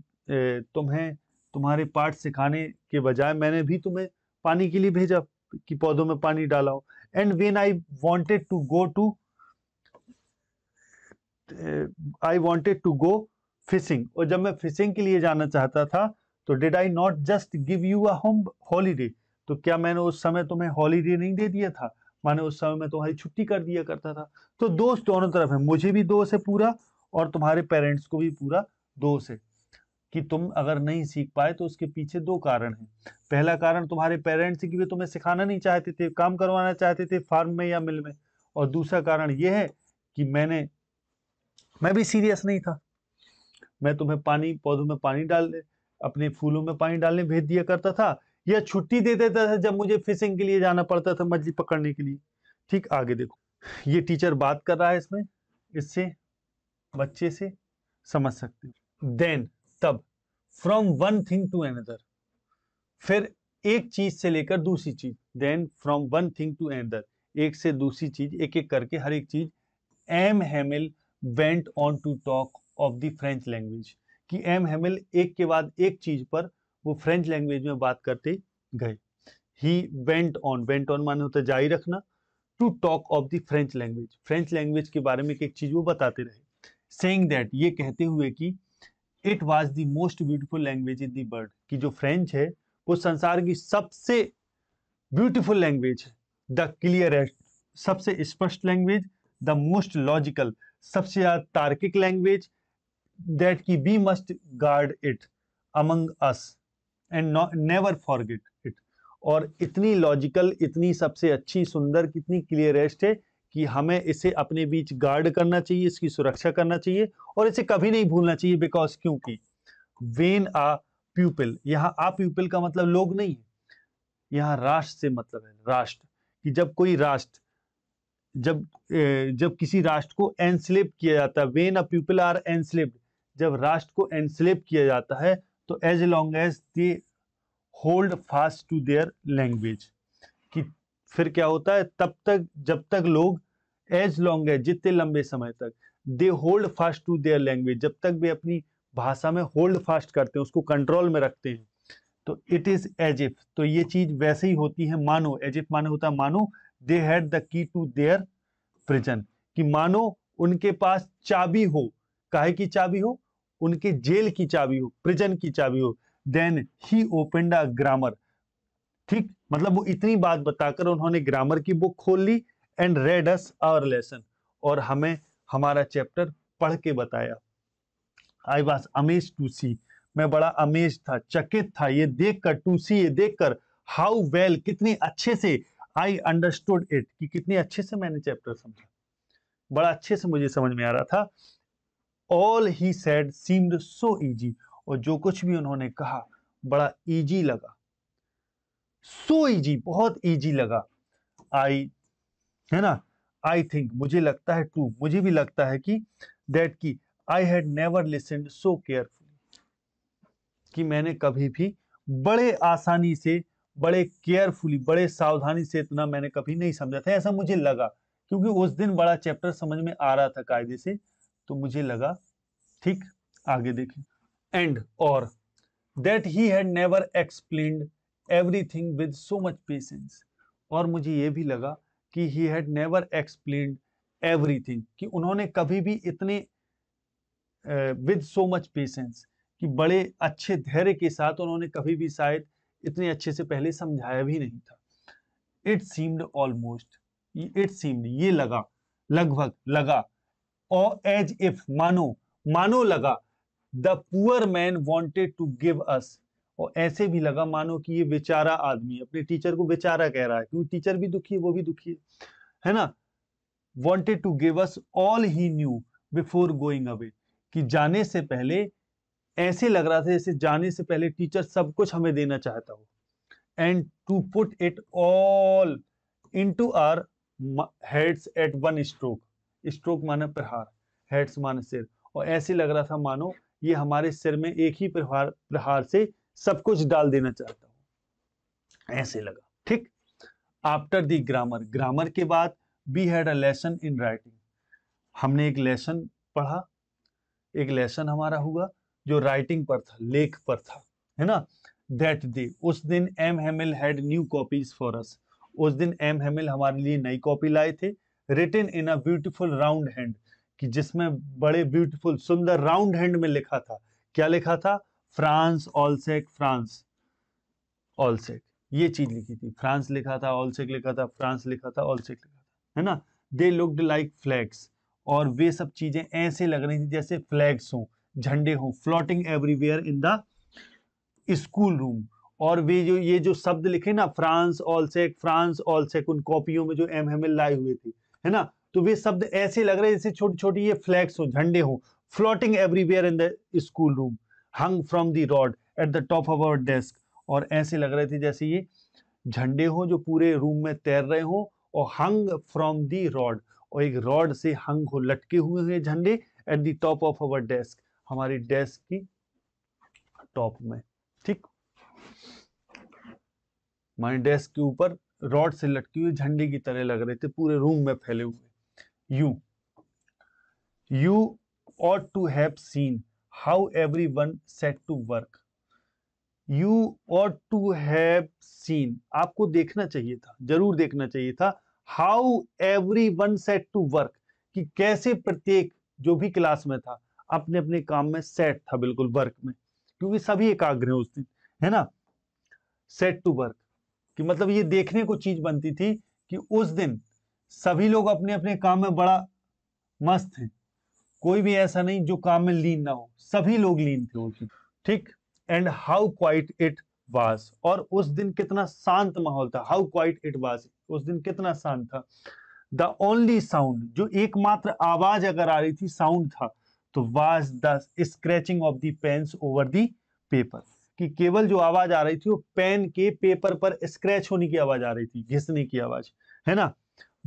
तुम्हें तुम्हारे पाठ सिखाने के बजाय मैंने भी तुम्हें पानी के लिए भेजा कि पौधों में पानी डाला हो and when I wanted to go to I wanted to go fishing और जब मैं फिशिंग के लिए जाना चाहता था तो did I not just give you a home holiday तो क्या मैंने उस समय तुम्हें हॉलीडे नहीं दे दिया था माने उस समय में तुम्हारी छुट्टी कर दिया करता था तो hmm. दोष दोनों तरफ है मुझे भी दोष है पूरा और तुम्हारे पेरेंट्स को भी पूरा दोष है कि तुम अगर नहीं सीख पाए तो उसके पीछे दो कारण हैं पहला कारण तुम्हारे पेरेंट्स की भी तुम्हें सिखाना नहीं चाहते थे काम करवाना चाहते थे फार्म में या मिल में और दूसरा कारण यह है कि मैंने मैं भी सीरियस नहीं था मैं तुम्हें पानी पौधों में पानी डाल अपने फूलों में पानी डालने भेज दिया करता था या छुट्टी दे देता था जब मुझे फिशिंग के लिए जाना पड़ता था मछली पकड़ने के लिए ठीक आगे देखो ये टीचर बात कर रहा है इसमें इससे बच्चे से समझ सकते हो देन तब from one thing to another फिर एक चीज से लेकर दूसरी चीज then from one thing to another एक से दूसरी चीज एक एक करके हर एक चीज M Hamel went on to talk of the French language कि एम हेमिल एक के बाद एक चीज पर वो फ्रेंच लैंग्वेज में बात करते गए he went on went on माने होता है जारी रखना to talk of the French language French language के बारे में एक चीज वो बताते रहे सेइंग दैट ये कहते हुए कि it was the most beautiful language in the world कि जो फ्रेंच है वो संसार की सबसे ब्यूटीफुल लैंग्वेज है द क्लियरेस्ट सबसे स्पष्ट लैंग्वेज द मोस्ट लॉजिकल सबसे ज़्यादा तार्किक लैंग्वेज दैट की we must guard it among us and never never forget it और इतनी लॉजिकल इतनी सबसे अच्छी सुंदर कितनी क्लियर क्लियरेस्ट है कि हमें इसे अपने बीच गार्ड करना चाहिए इसकी सुरक्षा करना चाहिए और इसे कभी नहीं भूलना चाहिए बिकॉज क्योंकि वेन आ प्यूपिल यहाँ आ प्यूपिल का मतलब लोग नहीं है यहाँ राष्ट्र से मतलब है राष्ट्र कि जब कोई राष्ट्र जब जब किसी राष्ट्र को एनस्लिप किया जाता है when a people are enslaved जब राष्ट्र को एनस्लेप किया जाता है तो as long as they hold fast to their language कि फिर क्या होता है तब तक जब तक लोग एज लॉन्ग एज जितने लंबे समय तक they hold fast to their language जब तक वे अपनी भाषा में होल्ड फास्ट करते हैं उसको कंट्रोल में रखते हैं तो इट इज एज इफ तो ये चीज वैसे ही होती है मानो एज इफ माने होता है मानो they had the key to their prison कि मानो उनके पास चाबी हो काहे की चाबी हो उनके जेल की चाबी हो प्रिजन की चाबी हो then he open the grammar ठीक मतलब वो इतनी बात बताकर उन्होंने ग्रामर की बुक खोल ली and read us our lesson और हमें हमारा चैप्टर पढ़ के बताया I was amaze to see मैं बड़ा अमेज था चकित था ये देखकर टू सी ये देखकर हाउ वेल कितने अच्छे से आई अंडरस्टूड इट कि कितने अच्छे से मैंने चैप्टर समझा बड़ा अच्छे से मुझे समझ में आ रहा था all he said seemed so easy और जो कुछ भी उन्होंने कहा बड़ा इजी लगा सो so इजी बहुत ईजी लगा आई है ना आई थिंक मुझे लगता है टू मुझे भी लगता है कि दैट की I had never listen so carefully कि मैंने कभी भी बड़े आसानी से बड़े केयरफुली बड़े सावधानी से इतना मैंने कभी नहीं समझा था ऐसा मुझे लगा क्योंकि उस दिन बड़ा चैप्टर समझ में आ रहा था कायदे से तो मुझे लगा ठीक आगे देखें एंड और that he had never explain everything with so much patience और मुझे ये भी लगा कि he had never explain everything कि उन्होंने कभी भी इतने विद सो मच पेशेंस कि बड़े अच्छे धैर्य के साथ उन्होंने कभी भी शायद इतने अच्छे से पहले समझाया भी नहीं था it seemed almost it seemed ये लगा लगभग लगा और एज इफ मानो मानो लगा the poor man wanted to give us और ऐसे भी लगा मानो कि ये बेचारा आदमी अपने टीचर को बेचारा कह रहा है क्योंकि टीचर भी दुखी है वो भी दुखी है है ना wanted to give us all he knew before going away कि जाने से पहले ऐसे लग रहा था जैसे जाने से पहले टीचर सब कुछ हमें देना चाहता हो and to put it all into our heads at one stroke stroke माना प्रहार हेड्स माने सिर और ऐसे लग रहा था मानो ये हमारे सिर में एक ही प्रहार प्रहार से सब कुछ डाल देना चाहता हूं ऐसे लगा ठीक आफ्टर दी ग्रामर ग्रामर के बाद we had a lesson in writing हमने एक लेसन पढ़ा एक लेसन हमारा हुआ जो राइटिंग पर था लेख पर था है ना दैट डे उस दिन M Hamel had new copies for us उस दिन एम हेमिल हमारे लिए नई कॉपी लाए थे written in a beautiful round hand कि जिसमें बड़े ब्यूटीफुल सुंदर राउंड हैंड में लिखा था क्या लिखा था फ्रांस ऑलसेक फ्रांस ऑलसेक ये चीज लिखी थी फ्रांस लिखा था ऑलसेक लिखा था फ्रांस लिखा था ऑलसेक लिखा था है ना दे लुक्ड लाइक फ्लैग्स और वे सब चीजें ऐसे लग रही थी जैसे फ्लैग्स हों झंडे हों floating everywhere in the school room और वे जो ये जो शब्द लिखे ना फ्रांस ऑलसेक फ्रांस ऑलसेक उन कॉपियों में जो एम हेमिल लाए हुए थे है ना तो वे शब्द ऐसे लग रहे हैं जैसे छोटी छोटी ये फ्लैग्स हो झंडे हो floating everywhere in the school room hung from the rod at the top of our desk और ऐसे लग रहे थे जैसे ये झंडे हो जो पूरे रूम में तैर रहे हो और हंग फ्रॉम द रॉड और एक रॉड से हंग हो लटके हुए हैं झंडे at the top of our desk हमारी डेस्क की टॉप में ठीक हमारे डेस्क के ऊपर रॉड से लटकी हुई झंडे की तरह लग रहे थे पूरे रूम में फैले हुए you you to have seen how every one set to work you ought to have seen आपको देखना चाहिए था जरूर देखना चाहिए था how every one set to work कि कैसे प्रत्येक जो भी क्लास में था अपने अपने काम में सेट था बिल्कुल वर्क में क्योंकि सभी एकाग्र हैं उस दिन है ना सेट टू वर्क कि मतलब ये देखने को चीज बनती थी कि उस दिन सभी लोग अपने अपने काम में बड़ा मस्त हैं कोई भी ऐसा नहीं जो काम में लीन ना हो सभी लोग लीन थे उस दिन ठीक and how quiet it was और उस दिन कितना शांत माहौल था हाउ क्वाइट इट वाज उस दिन कितना शांत था द ओनली साउंड जो एकमात्र आवाज अगर आ रही थी साउंड था तो was the scratching of the pens over the paper कि केवल जो आवाज आ रही थी वो पेन के पेपर पर स्क्रैच होने की आवाज आ रही थी घिसने की आवाज है ना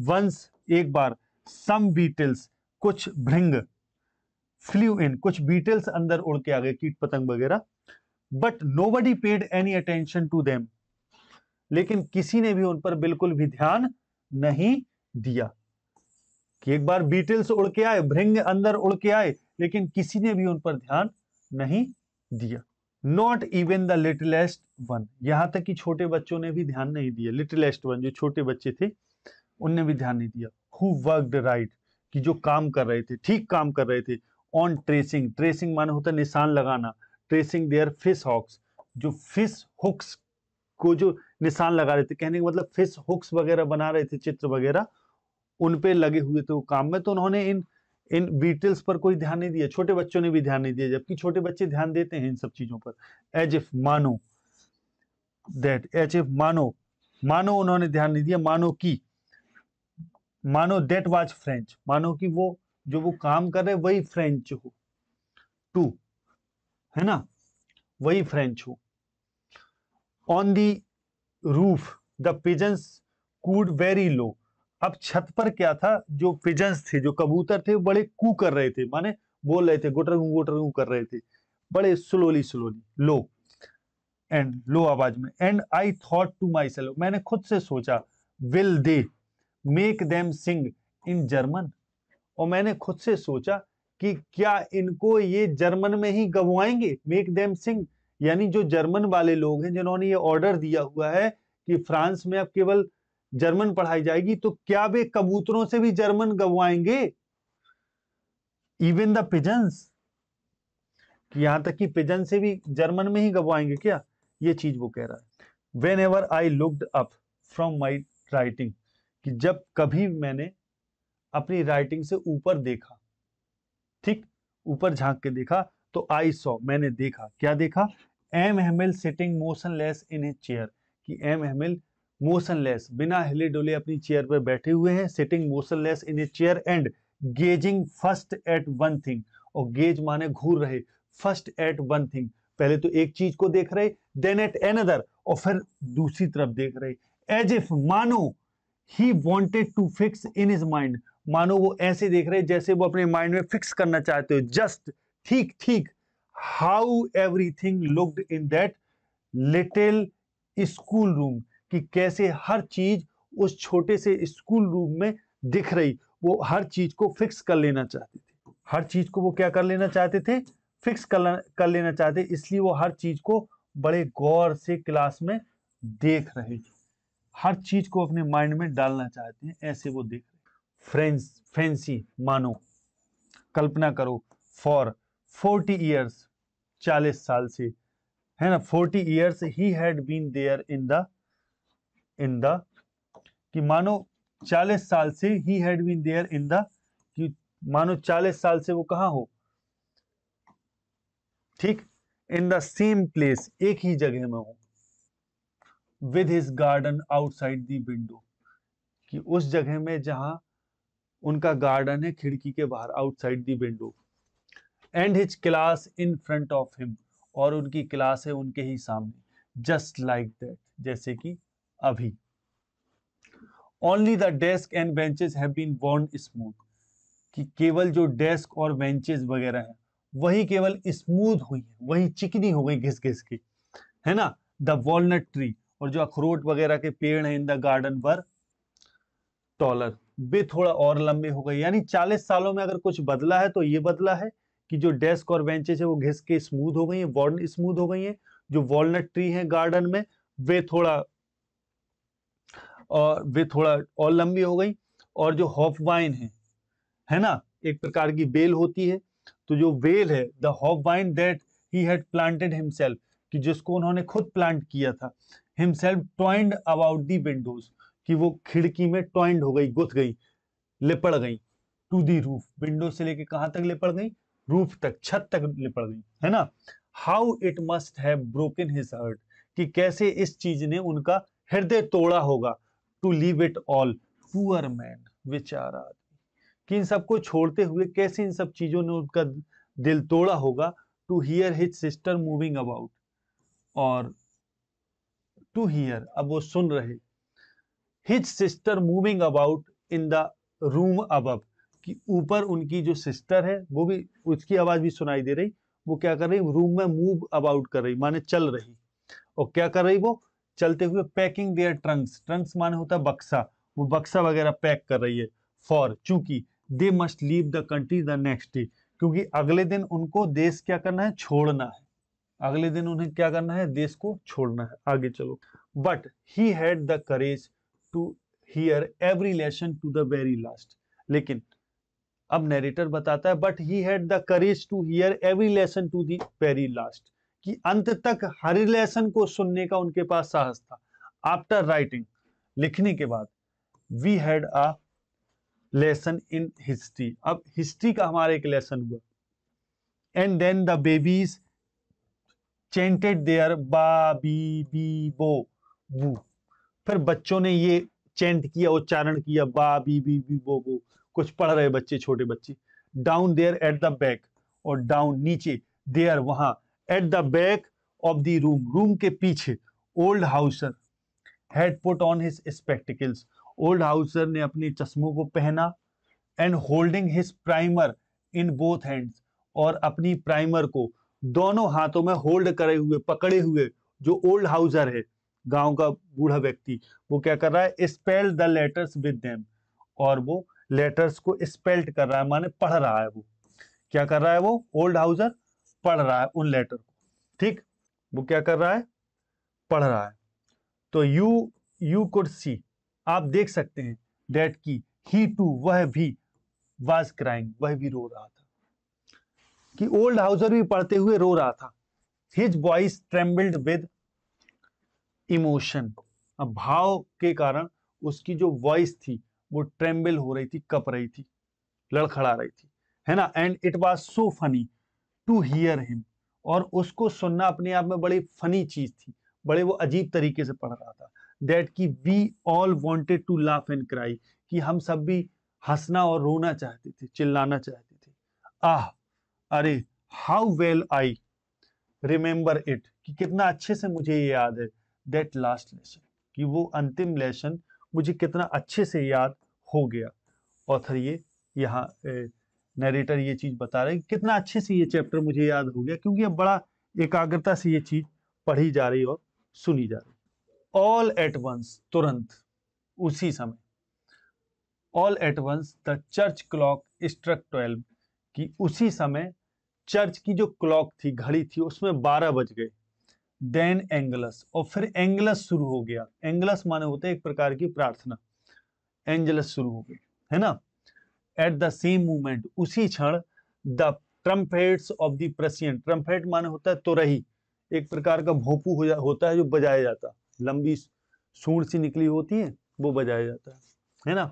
वंस एक बार सम बीटल्स कुछ भृंग फ्लू इन कुछ बीटल्स अंदर उड़ के आ गए कीट पतंग वगैरह बट नो बडी paid any attention to them लेकिन किसी ने भी उन पर बिल्कुल भी ध्यान नहीं दिया कि एक बार बीटल्स उड़ के आए भृंग अंदर उड़ के आए लेकिन किसी ने भी उन पर ध्यान नहीं दिया not even the littlest one यहाँ तक कि छोटे बच्चों ने भी ध्यान नहीं दिया लिटलेस्ट वन जो छोटे बच्चे थे उनने भी ध्यान नहीं दिया हु वर्कड राइट कि जो काम कर रहे थे ठीक काम कर रहे थे ऑन ट्रेसिंग ट्रेसिंग माने होता निशान लगाना ट्रेसिंग देयर फिश हॉक्स जो फिश हुक्स को जो निशान लगा रहे थे कहने का मतलब फिश हुक्स वगैरह बना रहे थे चित्र वगैरह उनपे लगे हुए थे वो काम में तो उन्होंने इन इन बीटल्स पर कोई ध्यान नहीं दिया छोटे बच्चों ने भी ध्यान नहीं दिया जबकि छोटे बच्चे ध्यान देते हैं इन सब चीजों पर एज इफ मानो दैट एज इफ मानो मानो उन्होंने ध्यान नहीं दिया मानो की मानो दैट वाज फ्रेंच मानो कि वो जो वो काम कर रहे वही फ्रेंच हो टू है ना वही फ्रेंच हो on the roof the pigeons cooed very low अब छत पर क्या था जो पिजन्स थे जो कबूतर थे बड़े कू कर रहे थे माने बोल रहे थे गुटरगू गुटरगू कर रहे थे बड़े slowly slowly low and low आवाज में and I thought to my self मैंने खुद से सोचा will they make them sing in German और मैंने खुद से सोचा कि क्या इनको ये जर्मन में ही गवाएंगे मेक देम सिंग यानी जो जर्मन वाले लोग हैं जिन्होंने ये ऑर्डर दिया हुआ है कि फ्रांस में अब केवल जर्मन पढ़ाई जाएगी तो क्या वे कबूतरों से भी जर्मन गवाएंगे इवन द पिजन्स यहां तक कि पिजन से भी जर्मन में ही गवाएंगे क्या ये चीज वो कह रहा है whenever I looked up from my writing कि जब कभी मैंने अपनी राइटिंग से ऊपर देखा ठीक ऊपर झांक के देखा तो आई सॉ मैंने देखा क्या देखा M M L sitting motionless in a chair कि एम एम एल मोशनलेस बिना हिले डुले अपनी चेयर पर बैठे हुए हैं sitting motionless in a chair and gazing first at one thing और गेज माने घूर रहे फर्स्ट एट वन थिंग पहले तो एक चीज को देख रहे देन एट एनदर और फिर दूसरी तरफ देख रहे एज इफ मानो he wanted to fix in his mind मानो वो ऐसे देख रहे जैसे वो अपने माइंड में फिक्स करना चाहते हो जस्ट ठीक ठीक how everything looked in that little school room कि कैसे हर चीज उस छोटे से स्कूल रूम में दिख रही वो हर चीज को फिक्स कर लेना चाहते थे हर चीज को वो क्या कर लेना चाहते थे फिक्स कर कर लेना चाहते इसलिए वो हर चीज को बड़े गौर से क्लास में देख रहे थे हर चीज को अपने माइंड में डालना चाहते हैं ऐसे वो देख रहे फ्रेंस फैंसी मानो कल्पना करो फॉर फोर्टी ईयर्स चालीस साल से है ना forty years he had been there in the in the कि मानो 40 साल से he had been there in the कि मानो 40 साल से वो कहा हो ठीक इन द सेम प्लेस एक ही जगह में हो with his garden outside the window कि उस जगह में जहां उनका गार्डन है खिड़की के बाहर outside the window and his class in front of him और उनकी क्लास है उनके ही सामने जस्ट लाइक दैट जैसे कि अभी only the desk and benches have been born smooth कि केवल जो डेस्क और बेंचेस वगैरह है वही केवल स्मूथ हुई है वही चिकनी हो गई घिस घिस की है ना द वॉलनट ट्री और जो अखरोट वगैरह के पेड़ हैं in the garden were taller वे थोड़ा और लंबे हो गए यानी 40 सालों में अगर कुछ बदला है तो ये बदला है कि जो डेस्क और बेंचेस है वो घिस के स्मूथ हो गई है वॉर्न स्मूथ हो गई है जो वॉलनट ट्री है गार्डन में वे थोड़ा और वे थोड़ा और लंबी हो गई और जो हॉफ वाइन है है ना एक प्रकार की बेल होती है तो जो बेल है the hop vine that he had planted himself कि जिसको उन्होंने खुद प्लांट किया था himself twined about the windows कि वो खिड़की में टॉइंड हो गई गुथ गई लिपड़ गई टू दी रूफ विंडो से लेके कहाँ तक लिपड़ गई रूफ तक छत तक लिपड़ गई है ना how it must have broken his heart कि कैसे इस चीज ने उनका हृदय तोड़ा होगा to leave it all poor man विचार आदमी कि इन सबको छोड़ते हुए कैसे इन सब चीजों ने उनका दिल तोड़ा होगा to hear his sister moving about और टू हियर अब वो सुन रहे his sister moving about in the room अब कि ऊपर उनकी जो सिस्टर है वो भी उसकी आवाज भी सुनाई दे रही वो क्या कर रही रूम में मूव अबाउट कर रही माने चल रही और क्या कर रही वो चलते हुए पैकिंग देयर ट्रंक्स ट्रंक्स माने होता है बक्सा वो बक्सा वगैरह पैक कर रही है फॉर चूंकि they must leave the country the next day क्योंकि अगले दिन उनको देश क्या करना है छोड़ना है अगले दिन उन्हें क्या करना है देश को छोड़ना है आगे चलो but he had the courage to hear every lesson to the very last लेकिन अब नेरेटर बताता है but he had the courage to hear every lesson to the very last कि अंत तक हर लेसन को सुनने का उनके पास साहस था आफ्टर राइटिंग लिखने के बाद we had a lesson in history अब हिस्ट्री का हमारा एक लेसन हुआ and then the babies chanted their ba be bi bo वो फिर बच्चों ने ये चेंट किया उच्चारण किया बा बी बी बी बो वो कुछ पढ़ रहे बच्चे छोटे बच्चे down there at the back और डाउन नीचे देयर वहां at the back of the room room के पीछे old Hauser had put on his spectacles old Hauser ने अपने चश्मों को पहना and holding his primer in both hands और अपनी प्राइमर को दोनों हाथों में होल्ड करे हुए पकड़े हुए जो ओल्ड हाउसर है गांव का बूढ़ा व्यक्ति वो क्या कर रहा है spell the letters with them और वो लेटर्स को स्पेल्ट कर रहा है माने पढ़ रहा है वो क्या कर रहा है वो ओल्ड हाउसर पढ़ रहा है उन लेटर को ठीक वो क्या कर रहा है पढ़ रहा है तो यू यू कुड सी आप देख सकते हैं डेट की ही टू वह भी वाज क्राइंग वह भी रो रहा था कि ओल्ड हाउसर भी पढ़ते हुए रो रहा था his voice trembled with emotion अब भाव के कारण उसकी जो वॉइस थी वो ट्रेम्बल हो रही थी कप रही थी लड़खड़ा रही थी है ना and it was so funny to hear him और उसको सुनना अपने आप में बड़ी फनी चीज थी बड़े वो अजीब तरीके से पढ़ रहा था दैट कि we all wanted to laugh and cry कि हम सब भी हंसना और रोना चाहते थे चिल्लाना चाहते थे आह अरे how well I remember it कि कितना अच्छे से मुझे ये याद है दैट लास्ट लेसन कि वो अंतिम लेसन मुझे कितना अच्छे से याद हो गया ऑथर ये यहाँ नरेटर ये चीज़ बता रहे कितना अच्छे से ये चैप्टर मुझे याद हो गया क्योंकि अब बड़ा एकाग्रता से ये चीज़ पढ़ी जा रही और सुनी जा रही ऑल एट वंस तुरंत उसी समय all at once the church clock struck twelve की उसी समय चर्च की जो क्लॉक थी घड़ी थी उसमें बारह बज गए देन एंगलस और फिर एंगलस शुरू हो गया एंगलस माने होते एक प्रकार की प्रार्थना एंजलस शुरू हो गई है ना एट द सेम मोमेंट उसी क्षण the trumpets of the Prussian trumpet माने होता है तुरही एक प्रकार का भोपू हो जा, होता है जो बजाया जाता है लंबी सूंड सी निकली होती है वो बजाया जाता है है ना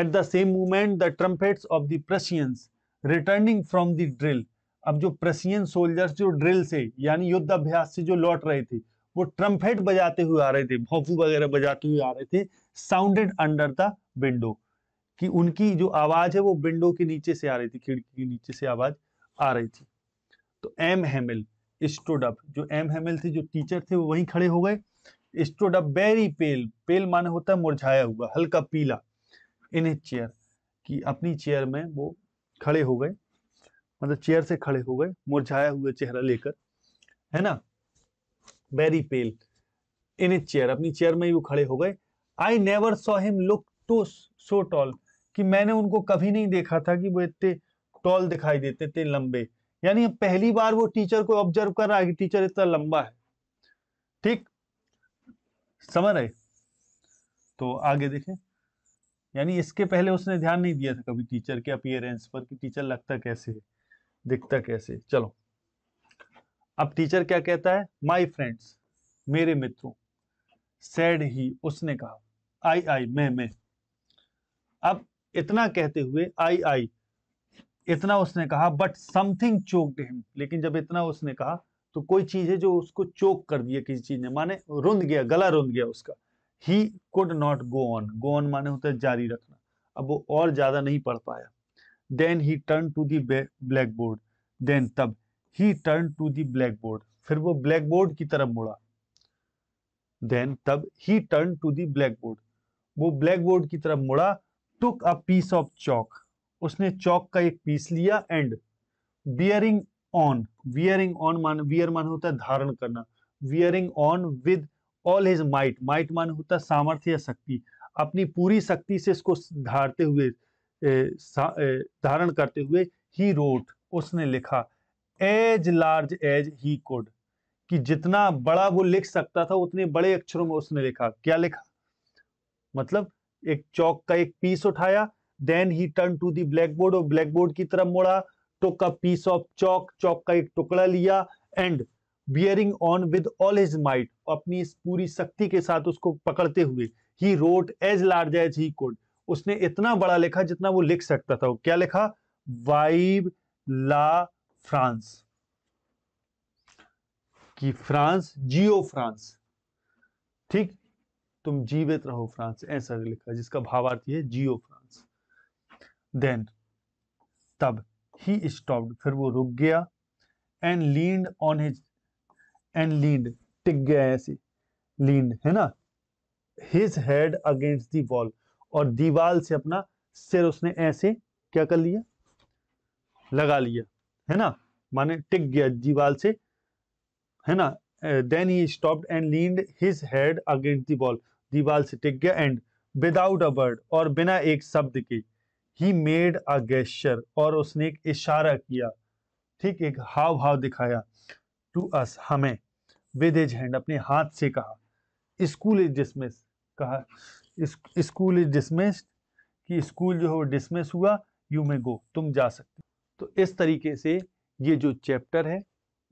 at the same moment the trumpets of the Prussians returning from the drill अब जो प्रसियन सोल्जर्स जो ड्रिल से यानी युद्ध अभ्यास से जो लौट रहे थे वो ट्रम्पेट बजाते हुए आ रहे थे भोपू वगैरह बजाते हुए आ रहे थे साउंडेड अंडर द विंडो कि उनकी जो आवाज है वो विंडो के नीचे से आ रही थी खिड़की के नीचे से आवाज आ रही थी तो एम हेमिल स्टोडअप जो एम हेमिल थे जो टीचर थे वो वहीं खड़े हो गए स्टोडअप वेरी पेल पेल माने होता है मुरझाया हुआ हल्का पीला इन ए चेयर कि अपनी चेयर में वो खड़े हो गए मतलब चेयर से खड़े हो गए मुरझाया हुआ चेहरा लेकर है ना very pale in a chair अपनी चेयर में ही वो खड़े हो गए I never saw him look too so tall कि मैंने उनको कभी नहीं देखा था कि वो इतने टॉल दिखाई देते इतने लंबे यानी पहली बार वो टीचर को ऑब्जर्व कर रहा है कि टीचर इतना लंबा है ठीक समझ रहे तो आगे देखें यानी इसके पहले उसने ध्यान नहीं दिया था कभी टीचर के अपियरेंस पर कि टीचर लगता कैसे है दिखता कैसे चलो अब टीचर क्या कहता है माई फ्रेंड्स मेरे मित्रों सैड ही उसने कहा आई आई मैं मैं अब इतना कहते हुए आई आई इतना उसने कहा बट समथिंग चोक्ड हिम लेकिन जब इतना उसने कहा तो कोई चीज है जो उसको चोक कर दिया किसी चीज ने माने रुंद गया गला रुंद गया उसका he could not go on go on माने होता है जारी रखना अब वो और ज्यादा नहीं पढ़ पाया then he turn to the blackboard then तब he turn to the blackboard फिर वो ब्लैक बोर्ड की तरफ मुड़ा देन तब he turn to the blackboard वो ब्लैक बोर्ड की तरफ मुड़ा टुक अ पीस ऑफ चौक उसने चौक का एक पीस लिया and bearing on wearing on मान वियर मान होता है धारण करना wearing on with all his might might मान होता है सामर्थ्य या शक्ति अपनी पूरी शक्ति से इसको धारते हुए धारण करते हुए ही रोट उसने लिखा as large as he could कि जितना बड़ा वो लिख सकता था उतने बड़े अक्षरों में उसने लिखा क्या लिखा मतलब एक चौक का एक पीस उठाया then he turn to the blackboard और ब्लैक बोर्ड की तरफ मुड़ा टुक अ पीस ऑफ चौक चौक का एक टुकड़ा लिया and bearing on with all his might अपनी इस पूरी शक्ति के साथ उसको पकड़ते हुए he wrote as large as he could उसने इतना बड़ा लिखा जितना वो लिख सकता था क्या लिखा वाइब ला फ्रांस कि फ्रांस जियो फ्रांस ठीक तुम जीवित रहो फ्रांस ऐसा लिखा जिसका भावार्थी है जियो फ्रांस देन तब ही स्टॉप्ड फिर वो रुक गया and leaned on his and leaned टिक गया ऐसे लीड है ना his head against the wall और दीवाल से अपना सिर उसने ऐसे क्या कर लिया लगा लिया है ना माने टिक गया दीवाल से है ना then he stopped and leaned his head against the wall दीवाल से टिक गया एंड विदाउट अ वर्ड और बिना एक शब्द के ही मेड अ गेस्टर और उसने एक इशारा किया ठीक एक हाव भाव दिखाया टू अस हमें विद एज हैंड अपने हाथ से कहा स्कूल इज डिसमिस कहा स्कूल इज डिसमिस कि स्कूल जो है वो डिसमिस हुआ यू मे गो तुम जा सकते तो इस तरीके से ये जो चैप्टर है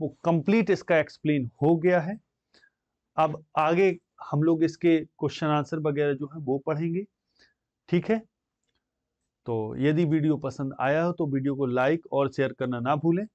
वो कंप्लीट इसका एक्सप्लेन हो गया है अब आगे हम लोग इसके क्वेश्चन आंसर वगैरह जो है वो पढ़ेंगे ठीक है तो यदि वीडियो पसंद आया हो तो वीडियो को लाइक और शेयर करना ना भूलें